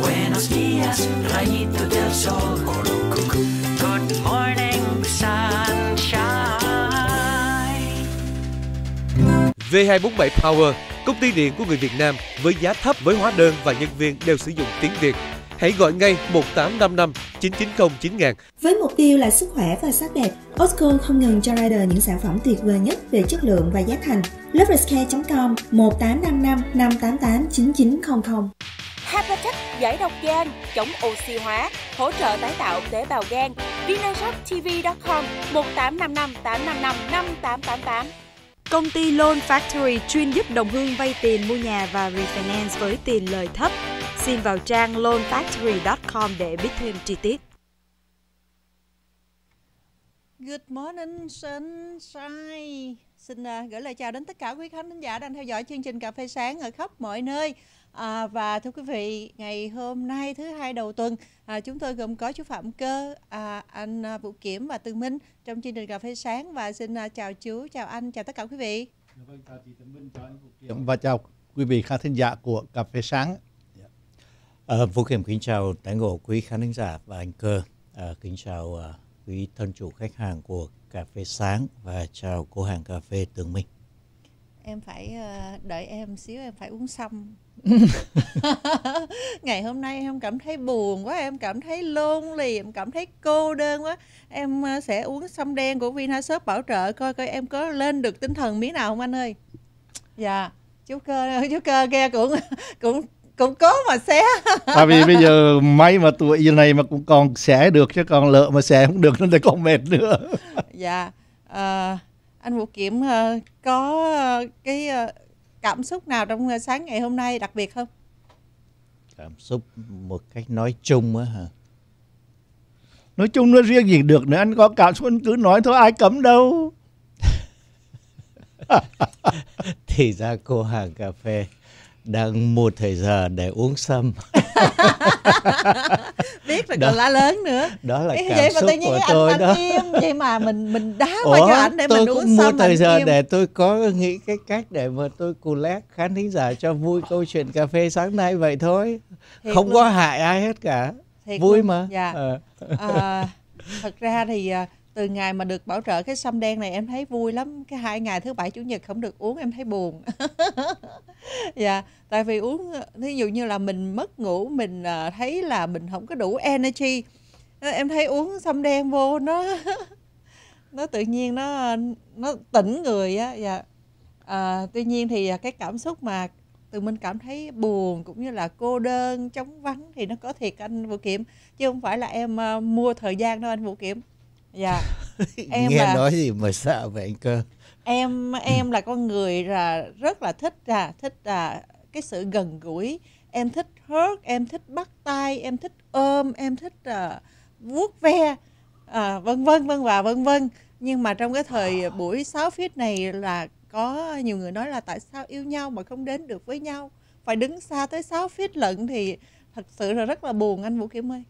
Buenos días, rayito del sol. Good morning, sunshine. V247 Power, công ty điện của người Việt Nam với giá thấp với hóa đơn và nhân viên đều sử dụng tiếng Việt Hãy gọi ngay 1855 990 9000. Với mục tiêu là sức khỏe và sắc đẹp, Osco không ngừng cho ra đời những sản phẩm tuyệt vời nhất về chất lượng và giá thành. Loverscare.com 1855 588 9900. Hepatech giải độc gan, chống oxy hóa, hỗ trợ tái tạo tế bào gan. vinashop tv com 1855 855 5888. Công ty Loan Factory chuyên giúp đồng hương vay tiền mua nhà và refinance với tiền lời thấp. Xin vào trang loanfactory.com để biết thêm chi tiết. Good morning sunshine. Xin uh, gửi lời chào đến tất cả quý khán thính giả đang theo dõi chương trình cà phê sáng ở khắp mọi nơi. À, và thưa quý vị, ngày hôm nay thứ hai đầu tuần, à, chúng tôi gồm có chú Phạm Cơ, à, anh à, Vũ Kiểm và Tư Minh trong chương trình cà phê sáng và xin à, chào chú, chào anh, chào tất cả quý vị. Dạ vâng, dạ, và chào quý vị khán thính giả của cà phê sáng. À, Vũ Kiểm kính chào tái ngộ quý khán thính giả và anh Cơ. À, kính chào à, quý thân chủ khách hàng của Cà Phê Sáng và chào cô hàng cà phê Tường Minh. Em phải ờ, đợi em xíu em phải uống xong. Ngày hôm nay em cảm thấy buồn quá, em cảm thấy lôn lì, em cảm thấy cô đơn quá. Em sẽ uống xăm đen của Vinashop bảo trợ coi coi em có lên được tinh thần miếng nào không anh ơi. Dạ, chú cơ chú cơ ghe cũng cũng cũng cố mà xé tại à, vì bây giờ may mà tuổi như này mà cũng còn xé được chứ còn lỡ mà xé không được nó lại còn mệt nữa dạ à, anh vũ kiểm ờ, có ờ, cái cảm xúc nào trong sáng ngày hôm nay đặc biệt không cảm xúc một cách nói chung á hả nói chung nó riêng gì được nữa anh có cảm xúc anh cứ nói thôi ai cấm đâu thì ra cô hàng cà phê đang mua thời giờ để uống sâm biết rồi đó, còn lá lớn nữa đó là cảm vậy mà xúc tự nhiên của anh, tôi đó im, vậy mà mình mình đá Ủa, qua cho ảnh để mình uống sâm mua thời giờ im. để tôi có nghĩ cái cách để mà tôi cù lét khán thính giả cho vui câu chuyện cà phê sáng nay vậy thôi Thiệt không luôn. có hại ai hết cả Thiệt vui luôn. mà dạ. à. À, thật ra thì à, từ ngày mà được bảo trợ cái sâm đen này em thấy vui lắm cái hai ngày thứ bảy chủ nhật không được uống em thấy buồn dạ tại vì uống thí dụ như là mình mất ngủ mình à, thấy là mình không có đủ energy ờ, em thấy uống sâm đen vô nó nó tự nhiên nó nó tỉnh người á dạ à, tuy nhiên thì à, cái cảm xúc mà từ mình cảm thấy buồn cũng như là cô đơn chống vắng thì nó có thiệt anh vũ kiểm chứ không phải là em à, mua thời gian đâu anh vũ kiểm dạ em nghe là, nói gì mà sợ vậy cơ em em là con người là rất là thích à thích à cái sự gần gũi em thích hớt em thích bắt tay em thích ôm em thích uh, vuốt ve à, vân vân vân và vân vân nhưng mà trong cái thời à. buổi 6 feet này là có nhiều người nói là tại sao yêu nhau mà không đến được với nhau phải đứng xa tới 6 feet lận thì thật sự là rất là buồn anh Vũ Kim ơi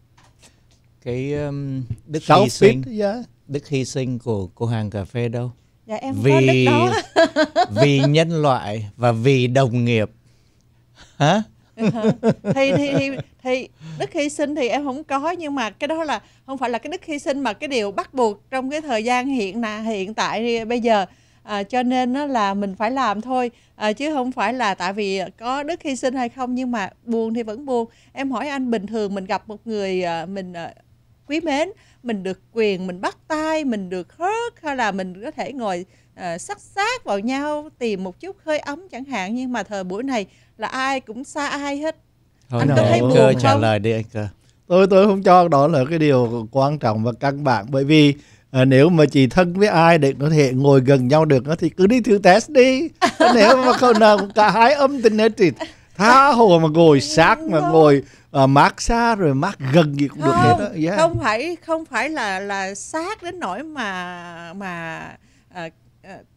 cái um, đức hy sinh yeah. Dạ. đức hy sinh của cô hàng cà phê đâu dạ, em vì có đức đó. vì nhân loại và vì đồng nghiệp hả thì, thì thì thì đức hy sinh thì em không có nhưng mà cái đó là không phải là cái đức hy sinh mà cái điều bắt buộc trong cái thời gian hiện là hiện tại bây giờ à, cho nên nó là mình phải làm thôi à, chứ không phải là tại vì có đức hy sinh hay không nhưng mà buồn thì vẫn buồn em hỏi anh bình thường mình gặp một người à, mình à, quý mến mình được quyền mình bắt tay mình được hớt hay là mình có thể ngồi uh, sắc sát vào nhau tìm một chút hơi ấm chẳng hạn nhưng mà thời buổi này là ai cũng xa ai hết Thôi anh có thấy buồn cơ không? trả lời đi anh cơ tôi tôi không cho đó là cái điều quan trọng và căn bản bởi vì À, nếu mà chỉ thân với ai để có thể ngồi gần nhau được thì cứ đi thử test đi nếu mà không nào cả hai âm tình hết thì tha hồ mà ngồi sát mà ngồi uh, mát xa rồi mát gần gì cũng không, được hết đó yeah. không phải không phải là là sát đến nỗi mà mà uh,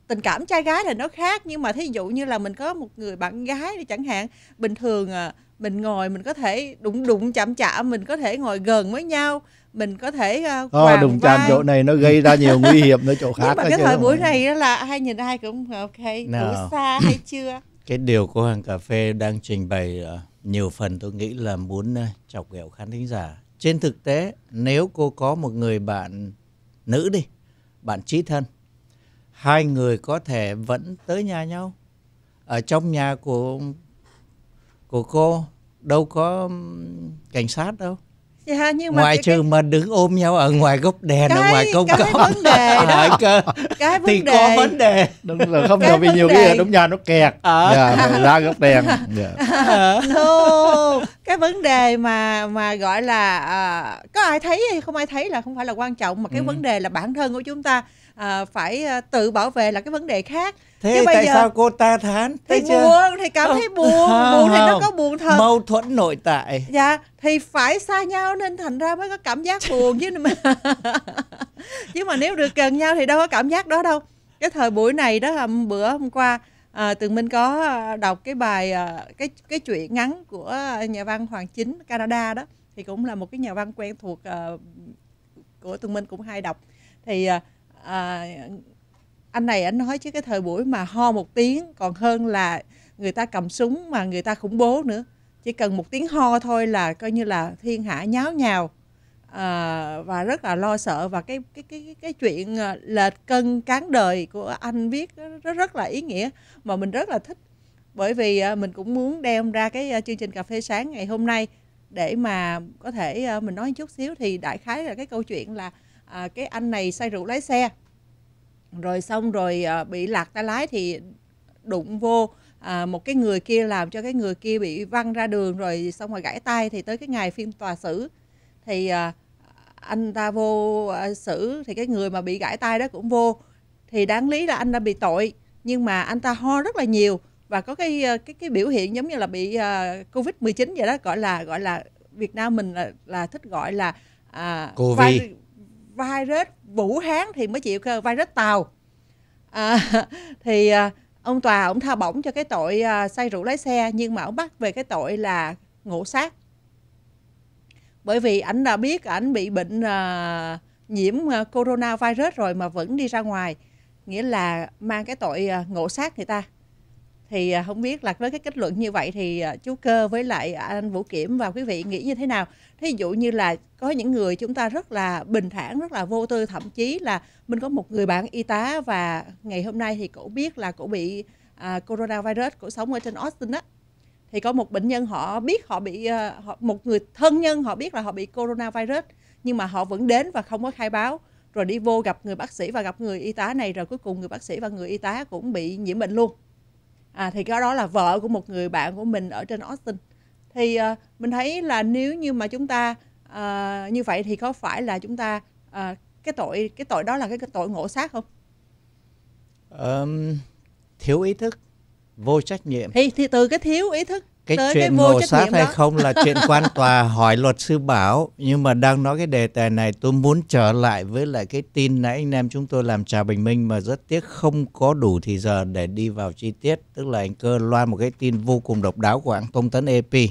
tình cảm trai gái là nó khác nhưng mà thí dụ như là mình có một người bạn gái đi chẳng hạn bình thường à, mình ngồi mình có thể đụng đụng chạm chạm mình có thể ngồi gần với nhau mình có thể uh, oh, đụng chạm chỗ này nó gây ra nhiều nguy hiểm ở chỗ khác nhưng mà cái thời buổi này là ai nhìn ai cũng ok no. đủ xa hay chưa cái điều của hàng cà phê đang trình bày uh, nhiều phần tôi nghĩ là muốn ờ, chọc ghẹo khán thính giả trên thực tế nếu cô có một người bạn nữ đi bạn trí thân hai người có thể vẫn tới nhà nhau ở trong nhà của của cô đâu có cảnh sát đâu dạ, nhưng mà ngoài trừ cái... mà đứng ôm nhau ở ngoài gốc đèn cái, ở ngoài công cái cộng vấn đề đó cơ, cái vấn thì đề... có vấn đề đúng rồi không rồi vì nhiều đề... cái đúng nhà nó kẹt à. Ờ. yeah, dạ, ra gốc đèn yeah. Dạ. no cái vấn đề mà mà gọi là à, có ai thấy hay không ai thấy là không phải là quan trọng mà cái ừ. vấn đề là bản thân của chúng ta à, phải à, tự bảo vệ là cái vấn đề khác thế Chứ tại giờ, sao cô ta thán thấy thì chưa? buồn thì cảm thấy buồn không, buồn thì nó có buồn thật mâu thuẫn nội tại dạ thì phải xa nhau nên thành ra mới có cảm giác buồn chứ mà chứ mà nếu được gần nhau thì đâu có cảm giác đó đâu cái thời buổi này đó hôm bữa hôm qua à, tường minh có à, đọc cái bài à, cái cái chuyện ngắn của nhà văn hoàng chính canada đó thì cũng là một cái nhà văn quen thuộc uh, của tường minh cũng hay đọc thì uh, anh này anh nói chứ cái thời buổi mà ho một tiếng còn hơn là người ta cầm súng mà người ta khủng bố nữa chỉ cần một tiếng ho thôi là coi như là thiên hạ nháo nhào à, và rất là lo sợ và cái cái cái cái chuyện à, lệch cân cán đời của anh viết rất rất là ý nghĩa mà mình rất là thích bởi vì à, mình cũng muốn đem ra cái à, chương trình cà phê sáng ngày hôm nay để mà có thể mình nói chút xíu thì đại khái là cái câu chuyện là à, cái anh này say rượu lái xe rồi xong rồi à, bị lạc tay lái thì đụng vô à, một cái người kia làm cho cái người kia bị văng ra đường rồi xong rồi gãy tay thì tới cái ngày phiên tòa xử thì à, anh ta vô à, xử thì cái người mà bị gãy tay đó cũng vô thì đáng lý là anh đã bị tội nhưng mà anh ta ho rất là nhiều và có cái cái cái biểu hiện giống như là bị uh, covid 19 vậy đó gọi là gọi là Việt Nam mình là là thích gọi là à, COVID virus Vũ Hán thì mới chịu cơ virus Tàu à, thì à, ông tòa ông tha bổng cho cái tội à, say rượu lái xe nhưng mà ông bắt về cái tội là ngộ sát bởi vì ảnh đã biết ảnh bị bệnh à, nhiễm à, coronavirus rồi mà vẫn đi ra ngoài nghĩa là mang cái tội à, ngộ sát người ta thì à, không biết là với cái kết luận như vậy thì à, chú cơ với lại anh vũ kiểm và quý vị nghĩ như thế nào thí dụ như là có những người chúng ta rất là bình thản rất là vô tư thậm chí là mình có một người bạn y tá và ngày hôm nay thì cũng biết là cũng bị à, coronavirus cũng sống ở trên austin á thì có một bệnh nhân họ biết họ bị à, họ, một người thân nhân họ biết là họ bị coronavirus nhưng mà họ vẫn đến và không có khai báo rồi đi vô gặp người bác sĩ và gặp người y tá này rồi cuối cùng người bác sĩ và người y tá cũng bị nhiễm bệnh luôn à, thì cái đó là vợ của một người bạn của mình ở trên Austin thì uh, mình thấy là nếu như mà chúng ta uh, như vậy thì có phải là chúng ta uh, cái tội cái tội đó là cái, cái tội ngộ sát không um, thiếu ý thức vô trách nhiệm thì, thì từ cái thiếu ý thức cái tới chuyện cái vô mổ sát hay đó. không là chuyện quan tòa hỏi luật sư bảo nhưng mà đang nói cái đề tài này tôi muốn trở lại với lại cái tin nãy anh em chúng tôi làm trà bình minh mà rất tiếc không có đủ thì giờ để đi vào chi tiết tức là anh cơ loan một cái tin vô cùng độc đáo của hãng thông tấn ap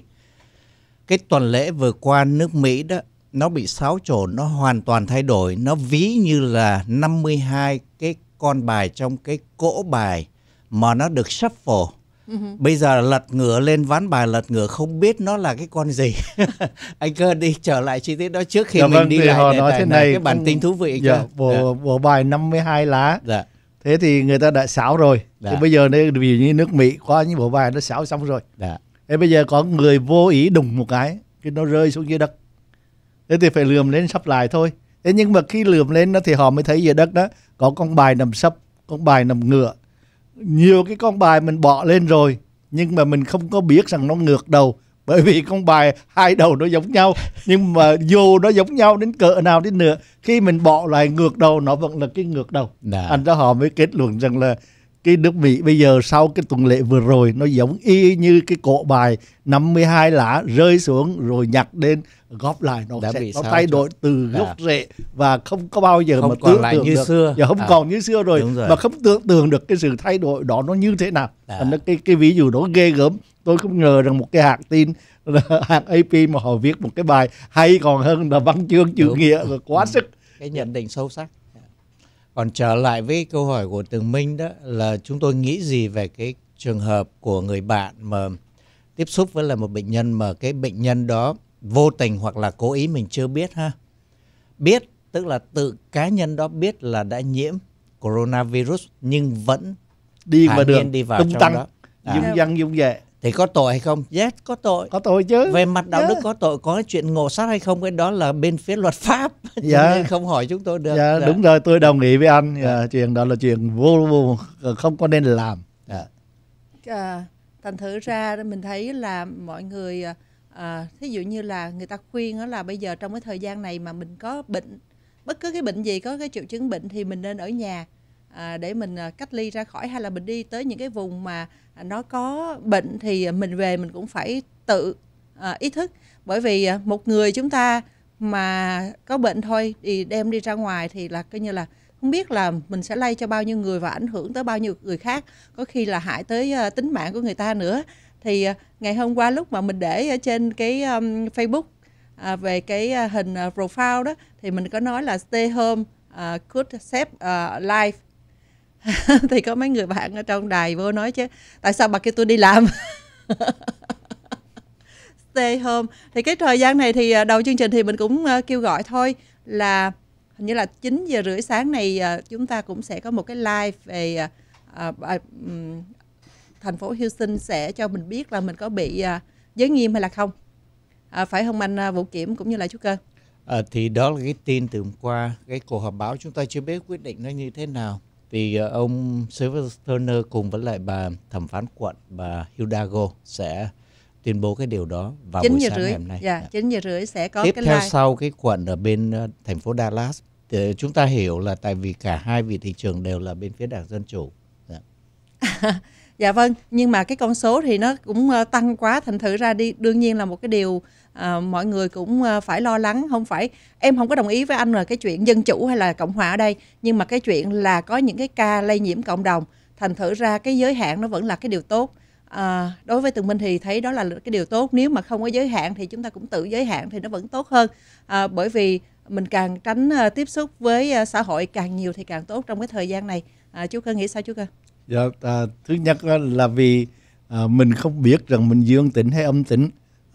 cái tuần lễ vừa qua nước mỹ đó nó bị xáo trộn nó hoàn toàn thay đổi nó ví như là 52 cái con bài trong cái cỗ bài mà nó được shuffle Uh-huh. Bây giờ lật ngửa lên ván bài lật ngửa không biết nó là cái con gì. anh cơ đi trở lại chi tiết đó trước khi dạ, mình vâng, đi lại họ nói thế này, này cái bản tin thú vị dạ, cơ. Bộ, dạ. bộ bài 52 lá. Dạ. Thế thì người ta đã xáo rồi. Dạ. Thì bây giờ đây vì như nước Mỹ có những bộ bài nó xáo xong rồi. Dạ. Thế bây giờ có người vô ý đùng một cái cái nó rơi xuống dưới đất. Thế thì phải lườm lên sắp lại thôi. Thế nhưng mà khi lườm lên nó thì họ mới thấy dưới đất đó có con bài nằm sấp, con bài nằm ngựa nhiều cái con bài mình bỏ lên rồi nhưng mà mình không có biết rằng nó ngược đầu bởi vì con bài hai đầu nó giống nhau nhưng mà dù nó giống nhau đến cỡ nào đến nữa khi mình bỏ lại ngược đầu nó vẫn là cái ngược đầu Đã. anh ra họ mới kết luận rằng là cái nước Mỹ bây giờ sau cái tuần lễ vừa rồi nó giống y như cái cổ bài 52 lá rơi xuống rồi nhặt lên góp lại nó Đã sẽ nó thay đổi từ à. gốc à. rễ và không có bao giờ không mà tưởng tượng như được. xưa giờ không à. còn như xưa rồi, rồi mà không tưởng tượng được cái sự thay đổi đó nó như thế nào à. nó cái cái ví dụ đó ghê gớm tôi không ngờ rằng một cái hạt tin hạt AP mà họ viết một cái bài hay còn hơn là văn chương chữ nghĩa quá Đúng. Ừ. sức cái nhận định sâu sắc còn trở lại với câu hỏi của tường minh đó là chúng tôi nghĩ gì về cái trường hợp của người bạn mà tiếp xúc với là một bệnh nhân mà cái bệnh nhân đó vô tình hoặc là cố ý mình chưa biết ha biết tức là tự cá nhân đó biết là đã nhiễm coronavirus nhưng vẫn đi vào đường đi vào tung trong tăng đó. À. dung dân dung về thì có tội hay không? Yes, có tội. Có tội chứ. Về mặt đạo yeah. đức có tội, có chuyện ngộ sát hay không? Cái đó là bên phía luật pháp. Dạ. Yeah. nên không hỏi chúng tôi được. Dạ, yeah, đúng rồi, tôi đồng ý với anh. Yeah. chuyện đó là chuyện vô, vô không có nên làm. Yeah. Dạ. À, ờ, thành thử ra mình thấy là mọi người à, thí dụ như là người ta khuyên đó là bây giờ trong cái thời gian này mà mình có bệnh bất cứ cái bệnh gì có cái triệu chứng bệnh thì mình nên ở nhà à, để mình à, cách ly ra khỏi hay là mình đi tới những cái vùng mà nó có bệnh thì mình về mình cũng phải tự à, ý thức bởi vì à, một người chúng ta mà có bệnh thôi thì đem đi ra ngoài thì là coi như là không biết là mình sẽ lây cho bao nhiêu người và ảnh hưởng tới bao nhiêu người khác có khi là hại tới uh, tính mạng của người ta nữa thì uh, ngày hôm qua lúc mà mình để ở trên cái um, Facebook uh, về cái uh, hình uh, profile đó thì mình có nói là stay home uh, could save uh, life thì có mấy người bạn ở trong đài vô nói chứ tại sao bà kêu tôi đi làm stay home thì cái thời gian này thì à, đầu chương trình thì mình cũng à, kêu gọi thôi là hình như là 9 giờ rưỡi sáng này à, chúng ta cũng sẽ có một cái live về à, à, thành phố Houston sẽ cho mình biết là mình có bị à, giới nghiêm hay là không à, phải không anh Vũ Kiểm cũng như là chú Cơ à, thì đó là cái tin từ hôm qua cái cuộc họp báo chúng ta chưa biết quyết định nó như thế nào vì uh, ờ, ông Sylvester Turner cùng với lại bà thẩm phán quận bà Hildago sẽ tuyên bố cái điều đó vào buổi sáng rưỡi. ngày hôm nay. Dạ, 9 dạ. giờ rưỡi sẽ có Tiếp cái theo live. sau cái quận ở bên uh, thành phố Dallas thì chúng ta hiểu là tại vì cả hai vị thị trường đều là bên phía Đảng Dân chủ. Dạ. dạ vâng, nhưng mà cái con số thì nó cũng uh, tăng quá thành thử ra đi đương nhiên là một cái điều à, mọi người cũng ờ, phải lo lắng không phải em không có đồng ý với anh là cái chuyện dân chủ hay là cộng hòa ở đây nhưng mà cái chuyện là có những cái ca lây nhiễm cộng đồng thành thử ra cái giới hạn nó vẫn là cái điều tốt à, đối với từng minh thì thấy đó là cái điều tốt nếu mà không có giới hạn thì chúng ta cũng tự giới hạn thì nó vẫn tốt hơn à, bởi vì mình càng tránh tiếp xúc với xã hội càng nhiều thì càng tốt trong cái thời gian này à, chú cơ nghĩ sao chú cơ dạ, à, thứ nhất là vì à, mình không biết rằng mình dương tính hay âm tính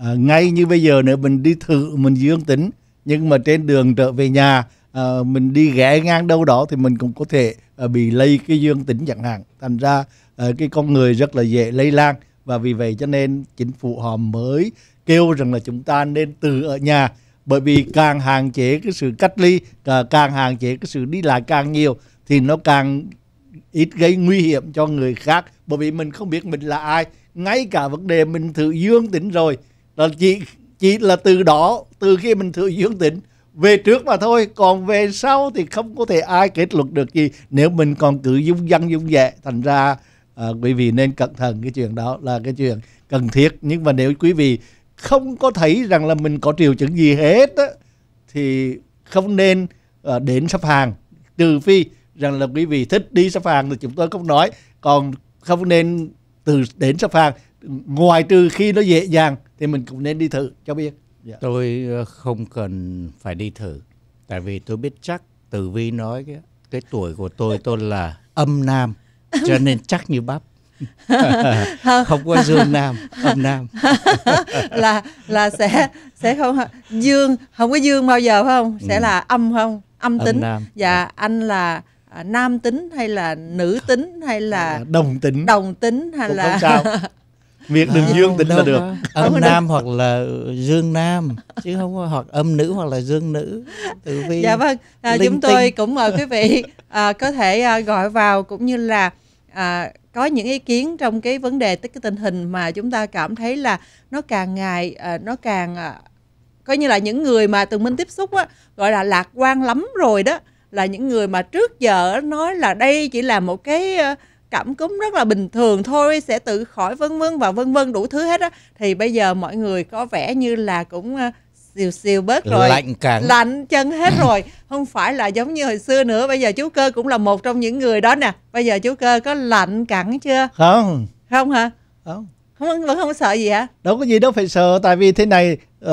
à, ngay như bây giờ nữa mình đi thử mình dương tính nhưng mà trên đường trở về nhà à, mình đi ghé ngang đâu đó thì mình cũng có thể à, bị lây cái dương tính chẳng hạn thành ra à, cái con người rất là dễ lây lan và vì vậy cho nên chính phủ họ mới kêu rằng là chúng ta nên từ ở nhà bởi vì càng hạn chế cái sự cách ly à, càng hạn chế cái sự đi lại càng nhiều thì nó càng ít gây nguy hiểm cho người khác bởi vì mình không biết mình là ai ngay cả vấn đề mình thử dương tính rồi là chỉ chỉ là từ đó từ khi mình thử dương tính về trước mà thôi còn về sau thì không có thể ai kết luận được gì nếu mình còn cứ dung dăng dung dẹ thành ra à, quý vị nên cẩn thận cái chuyện đó là cái chuyện cần thiết nhưng mà nếu quý vị không có thấy rằng là mình có triệu chứng gì hết á, thì không nên à, đến sắp hàng trừ phi rằng là quý vị thích đi sắp hàng thì chúng tôi không nói còn không nên từ đến sắp hàng ngoài trừ khi nó dễ dàng thì mình cũng nên đi thử cho biết dạ. tôi ờ, không cần phải đi thử tại vì tôi biết chắc tử vi nói cái, cái tuổi của tôi tôi là âm nam cho nên chắc như bắp không có dương nam âm nam là là sẽ sẽ không dương không có dương bao giờ phải không ừ. sẽ ừ. là âm không âm, âm tính nam. dạ à. anh là à, nam tính hay là nữ tính hay là à, đồng tính đồng tính hay Cũng là không sao. việc đường không, dương tính là được đó. âm nam hoặc là dương nam chứ không hoặc âm nữ hoặc là dương nữ tử vi dạ vâng à, chúng tôi cũng mời quý vị à, có thể à, gọi vào cũng như là à, có những ý kiến trong cái vấn đề tức cái tình hình mà chúng ta cảm thấy là nó càng ngày à, nó càng à, coi như là những người mà tường minh tiếp xúc á gọi là lạc quan lắm rồi đó là những người mà trước giờ nói là đây chỉ là một cái uh, cảm cúm rất là bình thường thôi sẽ tự khỏi vân vân và vân vân đủ thứ hết á thì bây giờ mọi người có vẻ như là cũng ờ, xìu xìu bớt rồi lạnh càng lạnh chân hết rồi không phải là giống như hồi xưa nữa bây giờ chú cơ cũng là một trong những người đó nè bây giờ chú cơ có lạnh cẳng chưa không không hả không không vẫn không sợ gì hả đâu có gì đâu phải sợ tại vì thế này uh,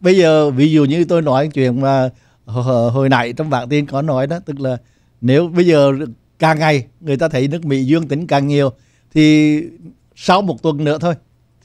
bây giờ ví dụ như tôi nói chuyện mà hồi, ờ, hồi nãy trong bản tin có nói đó tức là nếu bây giờ càng ngày người ta thấy nước Mỹ dương tính càng nhiều thì sau một tuần nữa thôi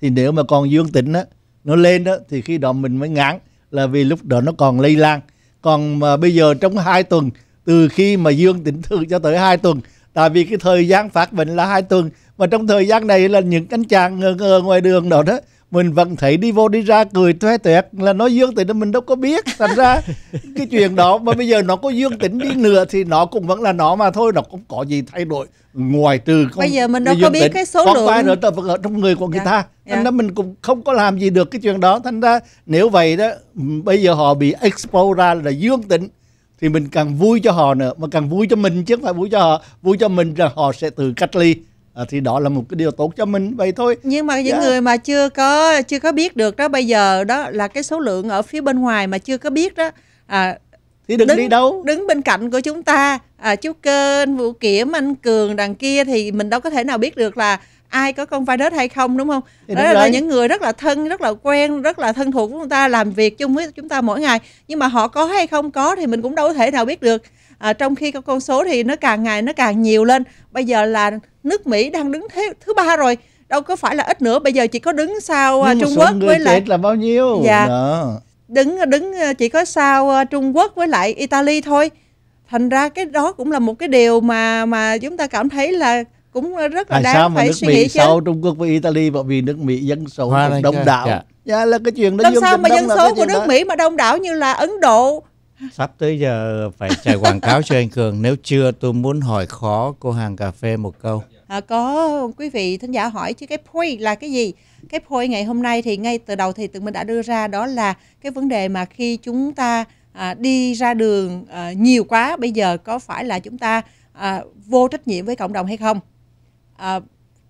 thì nếu mà còn dương tính đó, nó lên đó thì khi đó mình mới ngán là vì lúc đó nó còn lây lan còn mà bây giờ trong hai tuần từ khi mà dương tính thường cho tới hai tuần tại vì cái thời gian phát bệnh là hai tuần và trong thời gian này là những anh chàng ngờ ngờ ngoài đường đó đó mình vẫn thấy đi vô đi ra cười toe toẹt là nói dương tính là mình đâu có biết thành ra cái chuyện đó mà bây giờ nó có dương tính đi nữa thì nó cũng vẫn là nó mà thôi nó cũng có gì thay đổi ngoài từ không bây giờ mình đâu có biết tính. cái số có lượng vai nữa tập ở trong người của người dạ, ta dạ. thành dạ. ra mình cũng không có làm gì được cái chuyện đó thành ra nếu vậy đó bây giờ họ bị expo ra là dương tính thì mình càng vui cho họ nữa mà càng vui cho mình chứ không phải vui cho họ vui cho mình là họ sẽ tự cách ly à, thì đó là một cái điều tốt cho mình vậy thôi nhưng mà những yeah. Dạ. người mà chưa có chưa có biết được đó bây giờ đó là cái số lượng ở phía bên ngoài mà chưa có biết đó à, thì đừng đứng, đi đâu đứng bên cạnh của chúng ta à, chú kênh vũ kiểm anh cường đằng kia thì mình đâu có thể nào biết được là ai có con virus hay không đúng không đó là những người rất là thân rất là quen rất là thân thuộc của chúng ta làm việc chung với chúng ta mỗi ngày nhưng mà họ có hay không có thì mình cũng đâu có thể nào biết được à, trong khi các con số thì nó càng ngày nó càng nhiều lên bây giờ là nước mỹ đang đứng thế thứ ba rồi đâu có phải là ít nữa bây giờ chỉ có đứng sau Nhưng à, trung quốc với lại là bao nhiêu dạ Đó. đứng đứng à, chỉ có sau à, trung quốc với lại italy thôi thành ra cái đó cũng là một cái điều mà mà chúng ta cảm thấy là cũng rất là à, đáng sao mà phải nước suy nghĩ Mỹ chứ. sau Trung Quốc với Italy bởi vì nước Mỹ dân số đông dạ, đảo. Dạ. dạ là cái chuyện đó. Làm sao mà dân số của nước đó. Mỹ mà đông đảo như là Ấn Độ, sắp tới giờ phải chạy quảng cáo cho anh cường nếu chưa tôi muốn hỏi khó cô hàng cà phê một câu à, có quý vị thính giả hỏi chứ cái point là cái gì cái point ngày hôm nay thì ngay từ đầu thì tụi mình đã đưa ra đó là cái vấn đề mà khi chúng ta à, đi ra đường à, nhiều quá bây giờ có phải là chúng ta à, vô trách nhiệm với cộng đồng hay không à,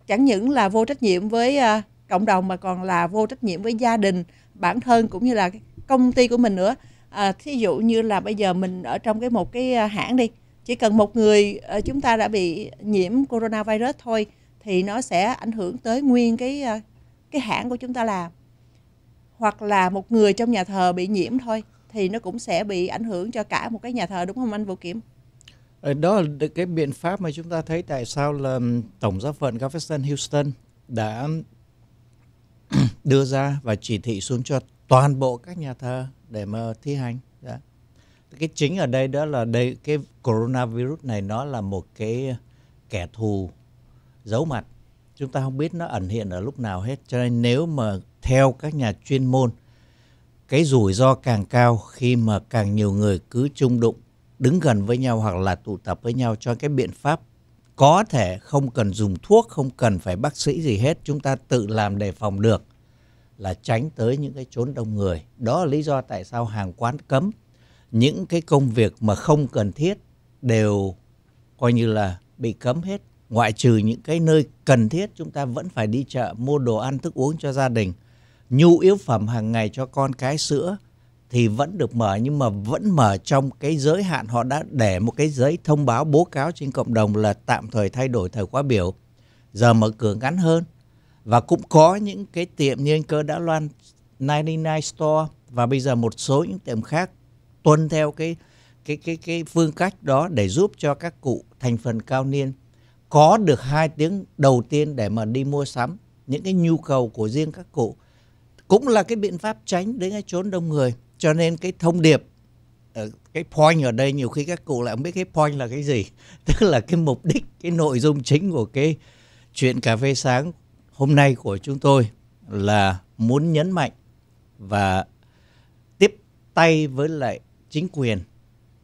chẳng những là vô trách nhiệm với à, cộng đồng mà còn là vô trách nhiệm với gia đình bản thân cũng như là công ty của mình nữa à, thí dụ như là bây giờ mình ở trong cái một cái à, hãng đi chỉ cần một người ờ, chúng ta đã bị nhiễm coronavirus thôi thì nó sẽ ảnh hưởng tới nguyên cái à, cái hãng của chúng ta làm hoặc là một người trong nhà thờ bị nhiễm thôi thì nó cũng sẽ bị ảnh hưởng cho cả một cái nhà thờ đúng không anh Vũ Kiểm? Ờ, đó là cái biện pháp mà chúng ta thấy tại sao là tổng giáo phận Jefferson Houston đã đưa ra và chỉ thị xuống cho toàn bộ các nhà thờ để mà thi hành đó. Dạ. cái chính ở đây đó là đây cái coronavirus này nó là một cái kẻ thù giấu mặt chúng ta không biết nó ẩn hiện ở lúc nào hết cho nên nếu mà theo các nhà chuyên môn cái rủi ro càng cao khi mà càng nhiều người cứ chung đụng đứng gần với nhau hoặc là tụ tập với nhau cho cái biện pháp có thể không cần dùng thuốc không cần phải bác sĩ gì hết chúng ta tự làm đề phòng được là tránh tới những cái chốn đông người. Đó là lý do tại sao hàng quán cấm những cái công việc mà không cần thiết đều coi như là bị cấm hết. Ngoại trừ những cái nơi cần thiết chúng ta vẫn phải đi chợ mua đồ ăn thức uống cho gia đình. Nhu yếu phẩm hàng ngày cho con cái sữa thì vẫn được mở nhưng mà vẫn mở trong cái giới hạn họ đã để một cái giấy thông báo bố cáo trên cộng đồng là tạm thời thay đổi thời khóa biểu. Giờ mở cửa ngắn hơn và cũng có những cái tiệm như anh cơ đã loan 99 store và bây giờ một số những tiệm khác tuân theo cái cái cái cái phương cách đó để giúp cho các cụ thành phần cao niên có được hai tiếng đầu tiên để mà đi mua sắm những cái nhu cầu của riêng các cụ cũng là cái biện pháp tránh đến cái chốn đông người cho nên cái thông điệp ờ, cái point ở đây nhiều khi các cụ lại không biết cái point là cái gì tức là cái mục đích cái nội dung chính của cái chuyện cà phê sáng hôm nay của chúng tôi là muốn nhấn mạnh và tiếp tay với lại chính quyền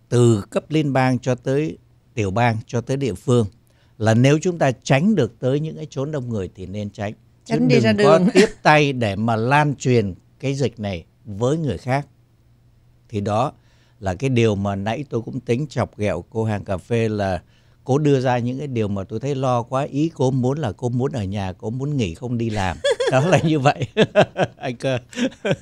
từ cấp liên bang cho tới tiểu bang cho tới địa phương là nếu chúng ta tránh được tới những cái chốn đông người thì nên tránh tránh Chứ đi đừng ra đường có tiếp tay để mà lan truyền cái dịch này với người khác thì đó là cái điều mà nãy tôi cũng tính chọc ghẹo cô hàng cà phê là cô đưa ra những cái điều mà tôi thấy lo quá ý cô muốn là cô muốn ở nhà cô muốn nghỉ không đi làm đó là như vậy anh cơ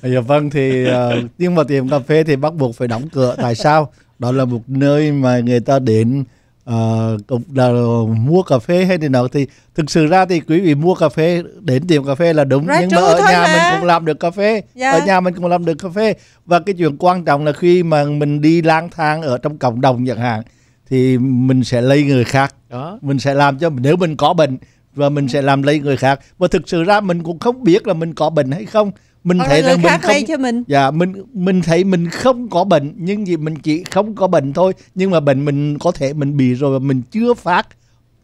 dạ vâng thì ờ, nhưng mà tiệm cà phê thì bắt buộc phải đóng cửa tại sao đó là một nơi mà người ta đến uh, ờ, cũng là mua cà phê hay thế nào thì thực sự ra thì quý vị mua cà phê đến tiệm cà phê là đúng ra nhưng mà ở nhà mà. mình cũng làm được cà phê dạ. ở nhà mình cũng làm được cà phê và cái chuyện quan trọng là khi mà mình đi lang thang ở trong cộng đồng chẳng hạn thì mình sẽ lấy người khác đó. mình sẽ làm cho nếu mình có bệnh và mình sẽ làm lấy người khác và thực sự ra mình cũng không biết là mình có bệnh hay không mình Hoặc thấy là, là mình không cho mình dạ mình mình thấy mình không có bệnh nhưng gì mình chỉ không có bệnh thôi nhưng mà bệnh mình có thể mình bị rồi và mình chưa phát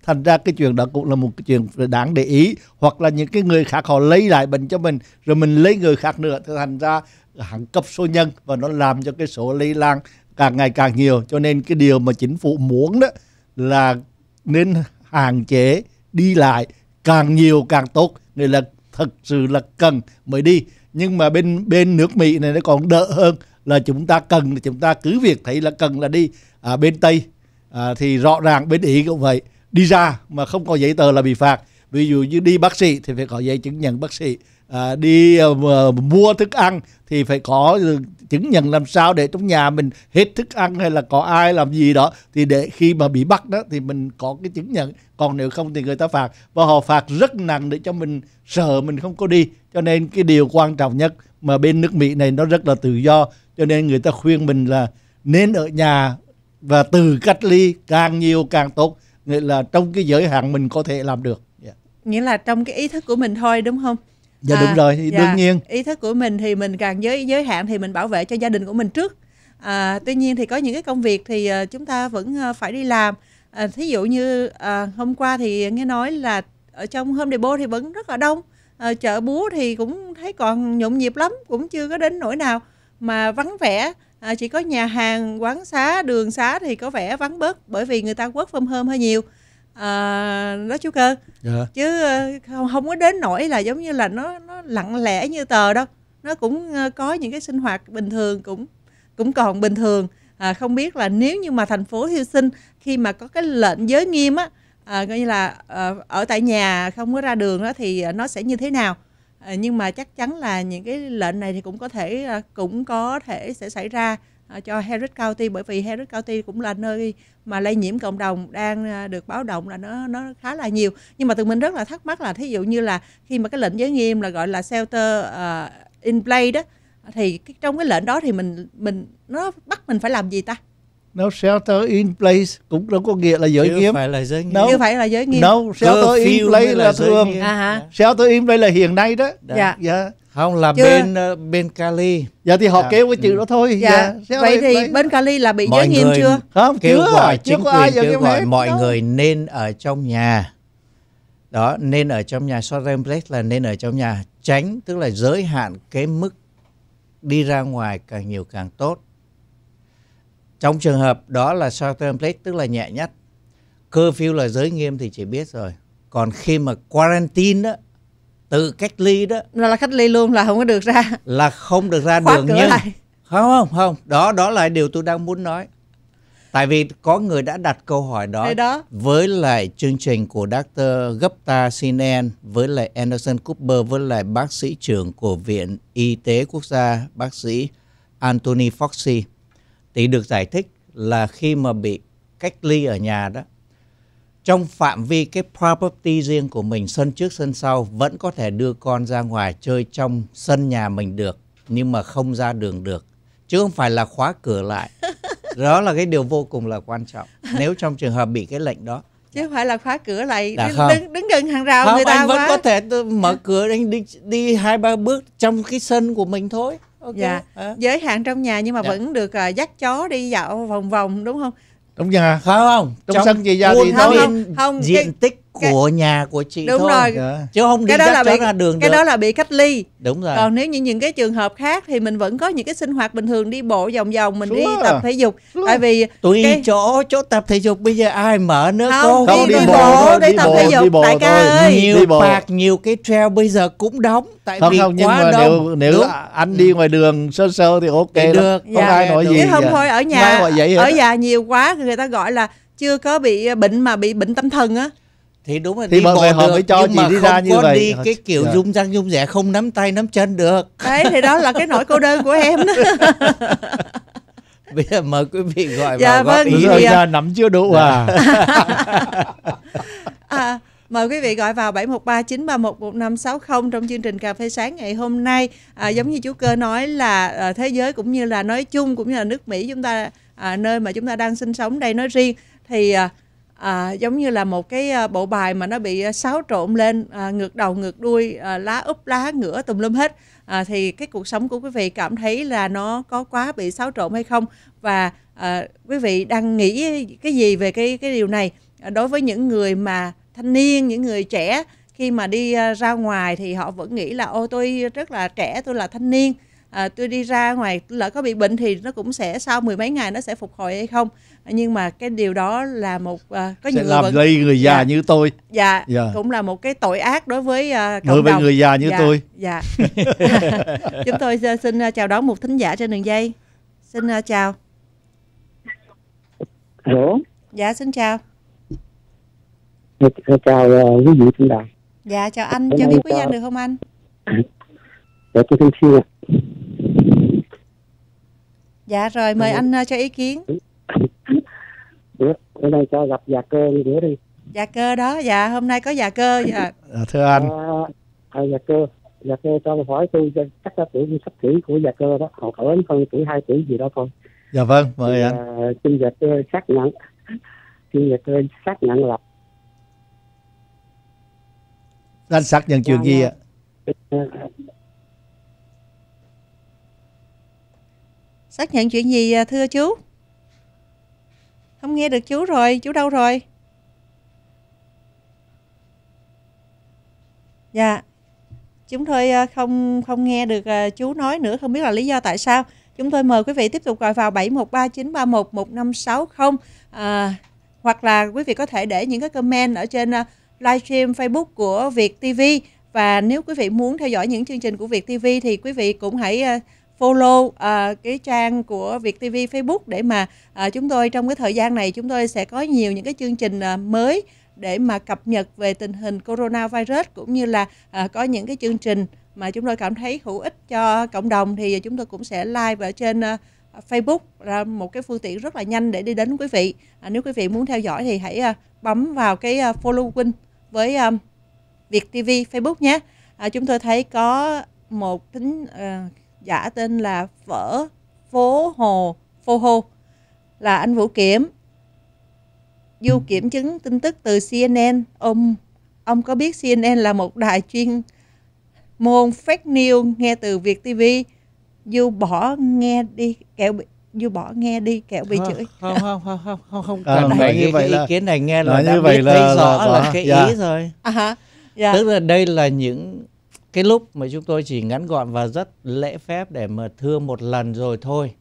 thành ra cái chuyện đó cũng là một cái chuyện đáng để ý hoặc là những cái người khác họ lấy lại bệnh cho mình rồi mình lấy người khác nữa thì thành ra hẳn cấp số nhân và nó làm cho cái số lây lan càng ngày càng nhiều cho nên cái điều mà chính phủ muốn đó là nên hạn chế đi lại càng nhiều càng tốt người là thật sự là cần mới đi nhưng mà bên bên nước Mỹ này nó còn đỡ hơn là chúng ta cần chúng ta cứ việc thấy là cần là đi à, bên Tây à, thì rõ ràng bên Ý cũng vậy đi ra mà không có giấy tờ là bị phạt ví dụ như đi bác sĩ thì phải có giấy chứng nhận bác sĩ à, đi à, mua thức ăn thì phải có chứng nhận làm sao để trong nhà mình hết thức ăn hay là có ai làm gì đó thì để khi mà bị bắt đó thì mình có cái chứng nhận còn nếu không thì người ta phạt và họ phạt rất nặng để cho mình sợ mình không có đi cho nên cái điều quan trọng nhất mà bên nước Mỹ này nó rất là tự do cho nên người ta khuyên mình là nên ở nhà và từ cách ly càng nhiều càng tốt nghĩa là trong cái giới hạn mình có thể làm được dạ. nghĩa là trong cái ý thức của mình thôi đúng không dạ đúng à, rồi thì dạ, đương nhiên ý thức của mình thì mình càng giới giới hạn thì mình bảo vệ cho gia đình của mình trước à, tuy nhiên thì có những cái công việc thì à, chúng ta vẫn à, phải đi làm à, thí dụ như à, hôm qua thì nghe nói là ở trong hôm depot thì vẫn rất là đông à, chợ búa thì cũng thấy còn nhộn nhịp lắm cũng chưa có đến nỗi nào mà vắng vẻ à, chỉ có nhà hàng quán xá đường xá thì có vẻ vắng bớt bởi vì người ta quất from home hơi nhiều à, ờ, đó chú cơ dạ. chứ ờ, không không có đến nỗi là giống như là nó nó lặng lẽ như tờ đâu nó cũng ờ, có những cái sinh hoạt bình thường cũng cũng còn bình thường à, không biết là nếu như mà thành phố sinh khi mà có cái lệnh giới nghiêm á à, coi như là à, ở tại nhà không có ra đường đó thì nó sẽ như thế nào à, nhưng mà chắc chắn là những cái lệnh này thì cũng có thể cũng có thể sẽ xảy ra À, cho Harris County bởi vì Harris County cũng là nơi mà lây nhiễm cộng đồng đang à, được báo động là nó nó khá là nhiều nhưng mà tụi mình rất là thắc mắc là thí dụ như là khi mà cái lệnh giới nghiêm là gọi là shelter uh, in place đó thì trong cái lệnh đó thì mình mình nó bắt mình phải làm gì ta No shelter in place cũng đâu có nghĩa là giới Chứ nghiêm. phải là giới nghiêm. No. Chứ phải là giới nghiêm. No shelter Cơ in place là, là thường. À, hả? Shelter in place là hiện nay đó. Dạ. dạ. dạ không là Chưa. bên ờ, bên Cali dạ thì họ à, kêu cái chữ ừ. đó thôi dạ, dạ. dạ vậy thì đấy. bên Cali là bị mọi giới nghiêm chưa không kêu chưa, gọi à, chưa quyền kêu, gọi mọi đó. người nên ở trong nhà đó nên ở trong nhà Sovereign Place là nên ở trong nhà tránh tức là giới hạn cái mức đi ra ngoài càng nhiều càng tốt trong trường hợp đó là Southern Place tức là nhẹ nhất cơ curfew là giới nghiêm thì chỉ biết rồi còn khi mà quarantine đó tự cách ly đó là, là cách ly luôn là không có được ra là không được ra Khóa đường nhưng lại. không không không đó đó là điều tôi đang muốn nói tại vì có người đã đặt câu hỏi đó, đó. với lại chương trình của Dr. Gupta Sinen với lại Anderson Cooper với lại bác sĩ trưởng của Viện Y tế Quốc gia bác sĩ Anthony Fauci thì được giải thích là khi mà bị cách ly ở nhà đó trong phạm vi cái property riêng của mình sân trước sân sau vẫn có thể đưa con ra ngoài chơi trong sân nhà mình được nhưng mà không ra đường được chứ không phải là khóa cửa lại đó là cái điều vô cùng là quan trọng nếu trong trường hợp bị cái lệnh đó chứ không phải là khóa cửa lại dạ, đứng, không. đứng gần hàng rào không, người ta anh vẫn quá. có thể mở cửa anh đi đi hai ba bước trong cái sân của mình thôi okay. dạ à. giới hạn trong nhà nhưng mà dạ. vẫn được uh, dắt chó đi dạo vòng vòng đúng không trong nhà phải không trong Trong sân gì ra thì không, tôi không, không diện tích của cái... nhà của chị đúng thôi. rồi dạ. chứ không cái đó là bị ra đường cái được. đó là bị cách ly đúng rồi còn nếu như những cái trường hợp khác thì mình vẫn có những cái sinh hoạt bình thường đi bộ vòng vòng mình sure. đi tập thể dục sure. tại vì tùy cái... chỗ chỗ tập thể dục bây giờ ai mở nữa không, cô không đi, đi, đi bộ, bộ đi, đi tập bộ, thể dục tại ca ơi nhiều bạc nhiều cái treo bây giờ cũng đóng tại không, vì không, nhưng quá mà đông nếu, nếu anh đi ừ. ngoài đường sơ sơ thì ok được không dạ. ai nói gì không thôi ở nhà ở nhà nhiều quá người ta gọi là chưa có bị bệnh mà bị bệnh tâm thần á thì đúng là thì đi bộ về họ được, mới cho nhưng chị mà đi không ra như có vậy đi cái kiểu dạ. dung răng dung rẻ không nắm tay nắm chân được đấy thì đó là cái nỗi cô đơn của em đó bây giờ mời quý vị gọi dạ, vào vâng, góp ý rồi, ra à, dạ, nắm chưa đủ à, à Mời quý vị gọi vào 713 931 1560 trong chương trình Cà phê sáng ngày hôm nay. À, giống như chú Cơ nói là à, thế giới cũng như là nói chung cũng như là nước Mỹ chúng ta à, nơi mà chúng ta đang sinh sống đây nói riêng thì à, à, giống như là một cái à, bộ bài mà nó bị à, xáo trộn lên à, ngược đầu ngược đuôi à, lá úp lá ngửa tùm lum hết à, thì cái cuộc sống của quý vị cảm thấy là nó có quá bị xáo trộn hay không và à, quý vị đang nghĩ cái gì về cái cái điều này à, đối với những người mà thanh niên những người trẻ khi mà đi à, ra ngoài thì họ vẫn nghĩ là ô tôi rất là trẻ tôi là thanh niên à, tôi đi ra ngoài lỡ có bị bệnh thì nó cũng sẽ sau mười mấy ngày nó sẽ phục hồi hay không nhưng mà cái điều đó là một uh, có Sẽ nhiều làm người lây người già dạ, như tôi dạ, dạ cũng là một cái tội ác đối với uh, cộng đối đồng. người già như dạ, tôi dạ chúng tôi ờ, xin chào đón một thính giả trên đường dây xin uh, chào Hello. dạ xin chào dạ, dạ, chào quý vị trên đài dạ chào anh dạ, cho biết quý chào... được không anh dạ tôi xin xin dạ rồi mời anh cho ý kiến Dạ, bữa, hôm nay cho gặp già cơ đi bữa đi già cơ đó dạ hôm nay có già cơ dạ thưa anh à, à, già cơ già cơ cho hỏi tôi chắc là tuổi sắp kỹ của già cơ đó họ khẩu đến phân tuổi hai tuổi gì đó thôi dạ vâng mời Thì, anh à, xin già cơ xác nhận xin già cơ xác nhận là anh xác nhận chuyện gì dạ, ạ dạ. xác nhận chuyện gì thưa chú không nghe được chú rồi, chú đâu rồi? Dạ. Chúng tôi ờ, không không nghe được ờ, chú nói nữa, không biết là lý do tại sao. Chúng tôi mời quý vị tiếp tục gọi vào 71393111560 à, ờ, hoặc là quý vị có thể để những cái comment ở trên livestream Facebook của Việt TV và nếu quý vị muốn theo dõi những chương trình của Việt TV thì quý vị cũng hãy follow uh, cái trang của Việt TV Facebook để mà uh, chúng tôi trong cái thời gian này chúng tôi sẽ có nhiều những cái chương trình uh, mới để mà cập nhật về tình hình coronavirus cũng như là uh, có những cái chương trình mà chúng tôi cảm thấy hữu ích cho cộng đồng thì chúng tôi cũng sẽ live ở trên uh, Facebook là một cái phương tiện rất là nhanh để đi đến quý vị. À, nếu quý vị muốn theo dõi thì hãy à, bấm vào cái follow win với à, Việt TV Facebook nhé. À, chúng tôi thấy có một tính à, giả tên là phở phố hồ phô hô là anh Vũ Kiểm. Du kiểm chứng tin tức từ CNN, ông ông có biết CNN là một đài chuyên môn fake news nghe từ Việt TV. Du bỏ nghe đi kẹo bị Du bỏ nghe đi kẹo bị chửi. Không không không không không không cần à, nói như vậy cái là, kiến này nghe là, là đã như biết vậy thấy là, rõ là, là cái dạ. ý rồi. À, Dạ. Tức là đây là những cái lúc mà chúng tôi chỉ ngắn gọn và rất lễ phép để mà thưa một lần rồi thôi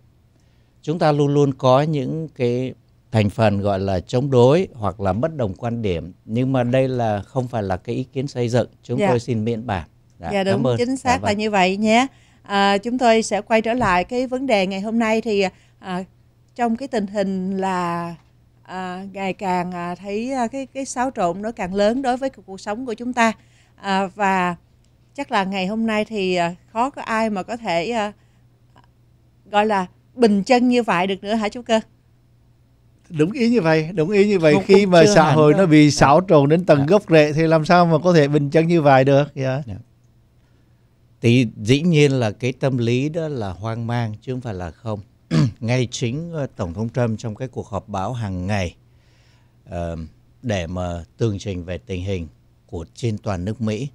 chúng ta luôn luôn có những cái thành phần gọi là chống đối hoặc là bất đồng quan điểm nhưng mà đây là không phải là cái ý kiến xây dựng chúng dạ. tôi xin miễn bản dạ, dạ đúng ơn. chính dạ, xác dạ, vâng. là như vậy nhé à, chúng tôi sẽ quay trở lại cái vấn đề ngày hôm nay thì à, trong cái tình hình là à, ngày càng à, thấy à, cái cái xáo trộn nó càng lớn đối với cuộc sống của chúng ta à, và chắc là ngày hôm nay thì ờ, khó có ai mà có thể ờ, gọi là bình chân như vậy được nữa hả chú cơ đúng ý như vậy đúng ý như vậy không, khi mà xã hội nó bị xáo dạ. trộn đến tầng yeah. Dạ. gốc rễ thì làm sao mà có thể bình chân như vậy được yeah. Dạ. Yeah. thì dĩ nhiên là cái tâm lý đó là hoang mang chứ không phải là không ngay chính ờ, tổng thống trump trong cái cuộc họp báo hàng ngày uh, để mà tường trình về tình hình của trên toàn nước mỹ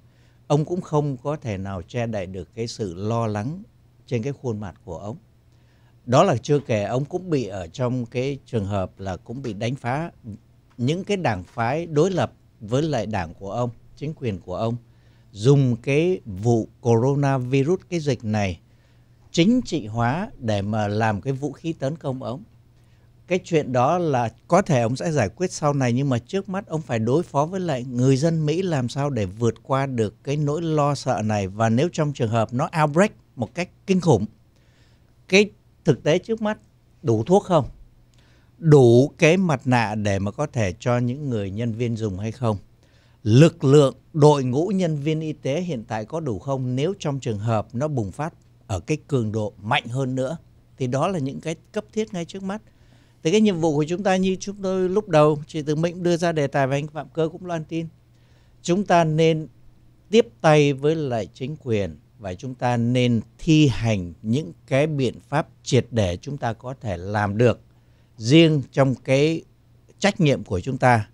ông cũng không có thể nào che đậy được cái sự lo lắng trên cái khuôn mặt của ông đó là chưa kể ông cũng bị ở trong cái trường hợp là cũng bị đánh phá những cái đảng phái đối lập với lại đảng của ông chính quyền của ông dùng cái vụ coronavirus cái dịch này chính trị hóa để mà làm cái vũ khí tấn công ông cái chuyện đó là có thể ông sẽ giải quyết sau này nhưng mà trước mắt ông phải đối phó với lại người dân Mỹ làm sao để vượt qua được cái nỗi lo sợ này và nếu trong trường hợp nó outbreak một cách kinh khủng cái thực tế trước mắt đủ thuốc không đủ cái mặt nạ để mà có thể cho những người nhân viên dùng hay không lực lượng đội ngũ nhân viên y tế hiện tại có đủ không nếu trong trường hợp nó bùng phát ở cái cường độ mạnh hơn nữa thì đó là những cái cấp thiết ngay trước mắt thì cái nhiệm vụ của chúng ta như chúng tôi lúc đầu chị tự mình đưa ra đề tài và anh Phạm Cơ cũng loan tin chúng ta nên tiếp tay với lại chính quyền và chúng ta nên thi hành những cái biện pháp triệt để chúng ta có thể làm được riêng trong cái trách nhiệm của chúng ta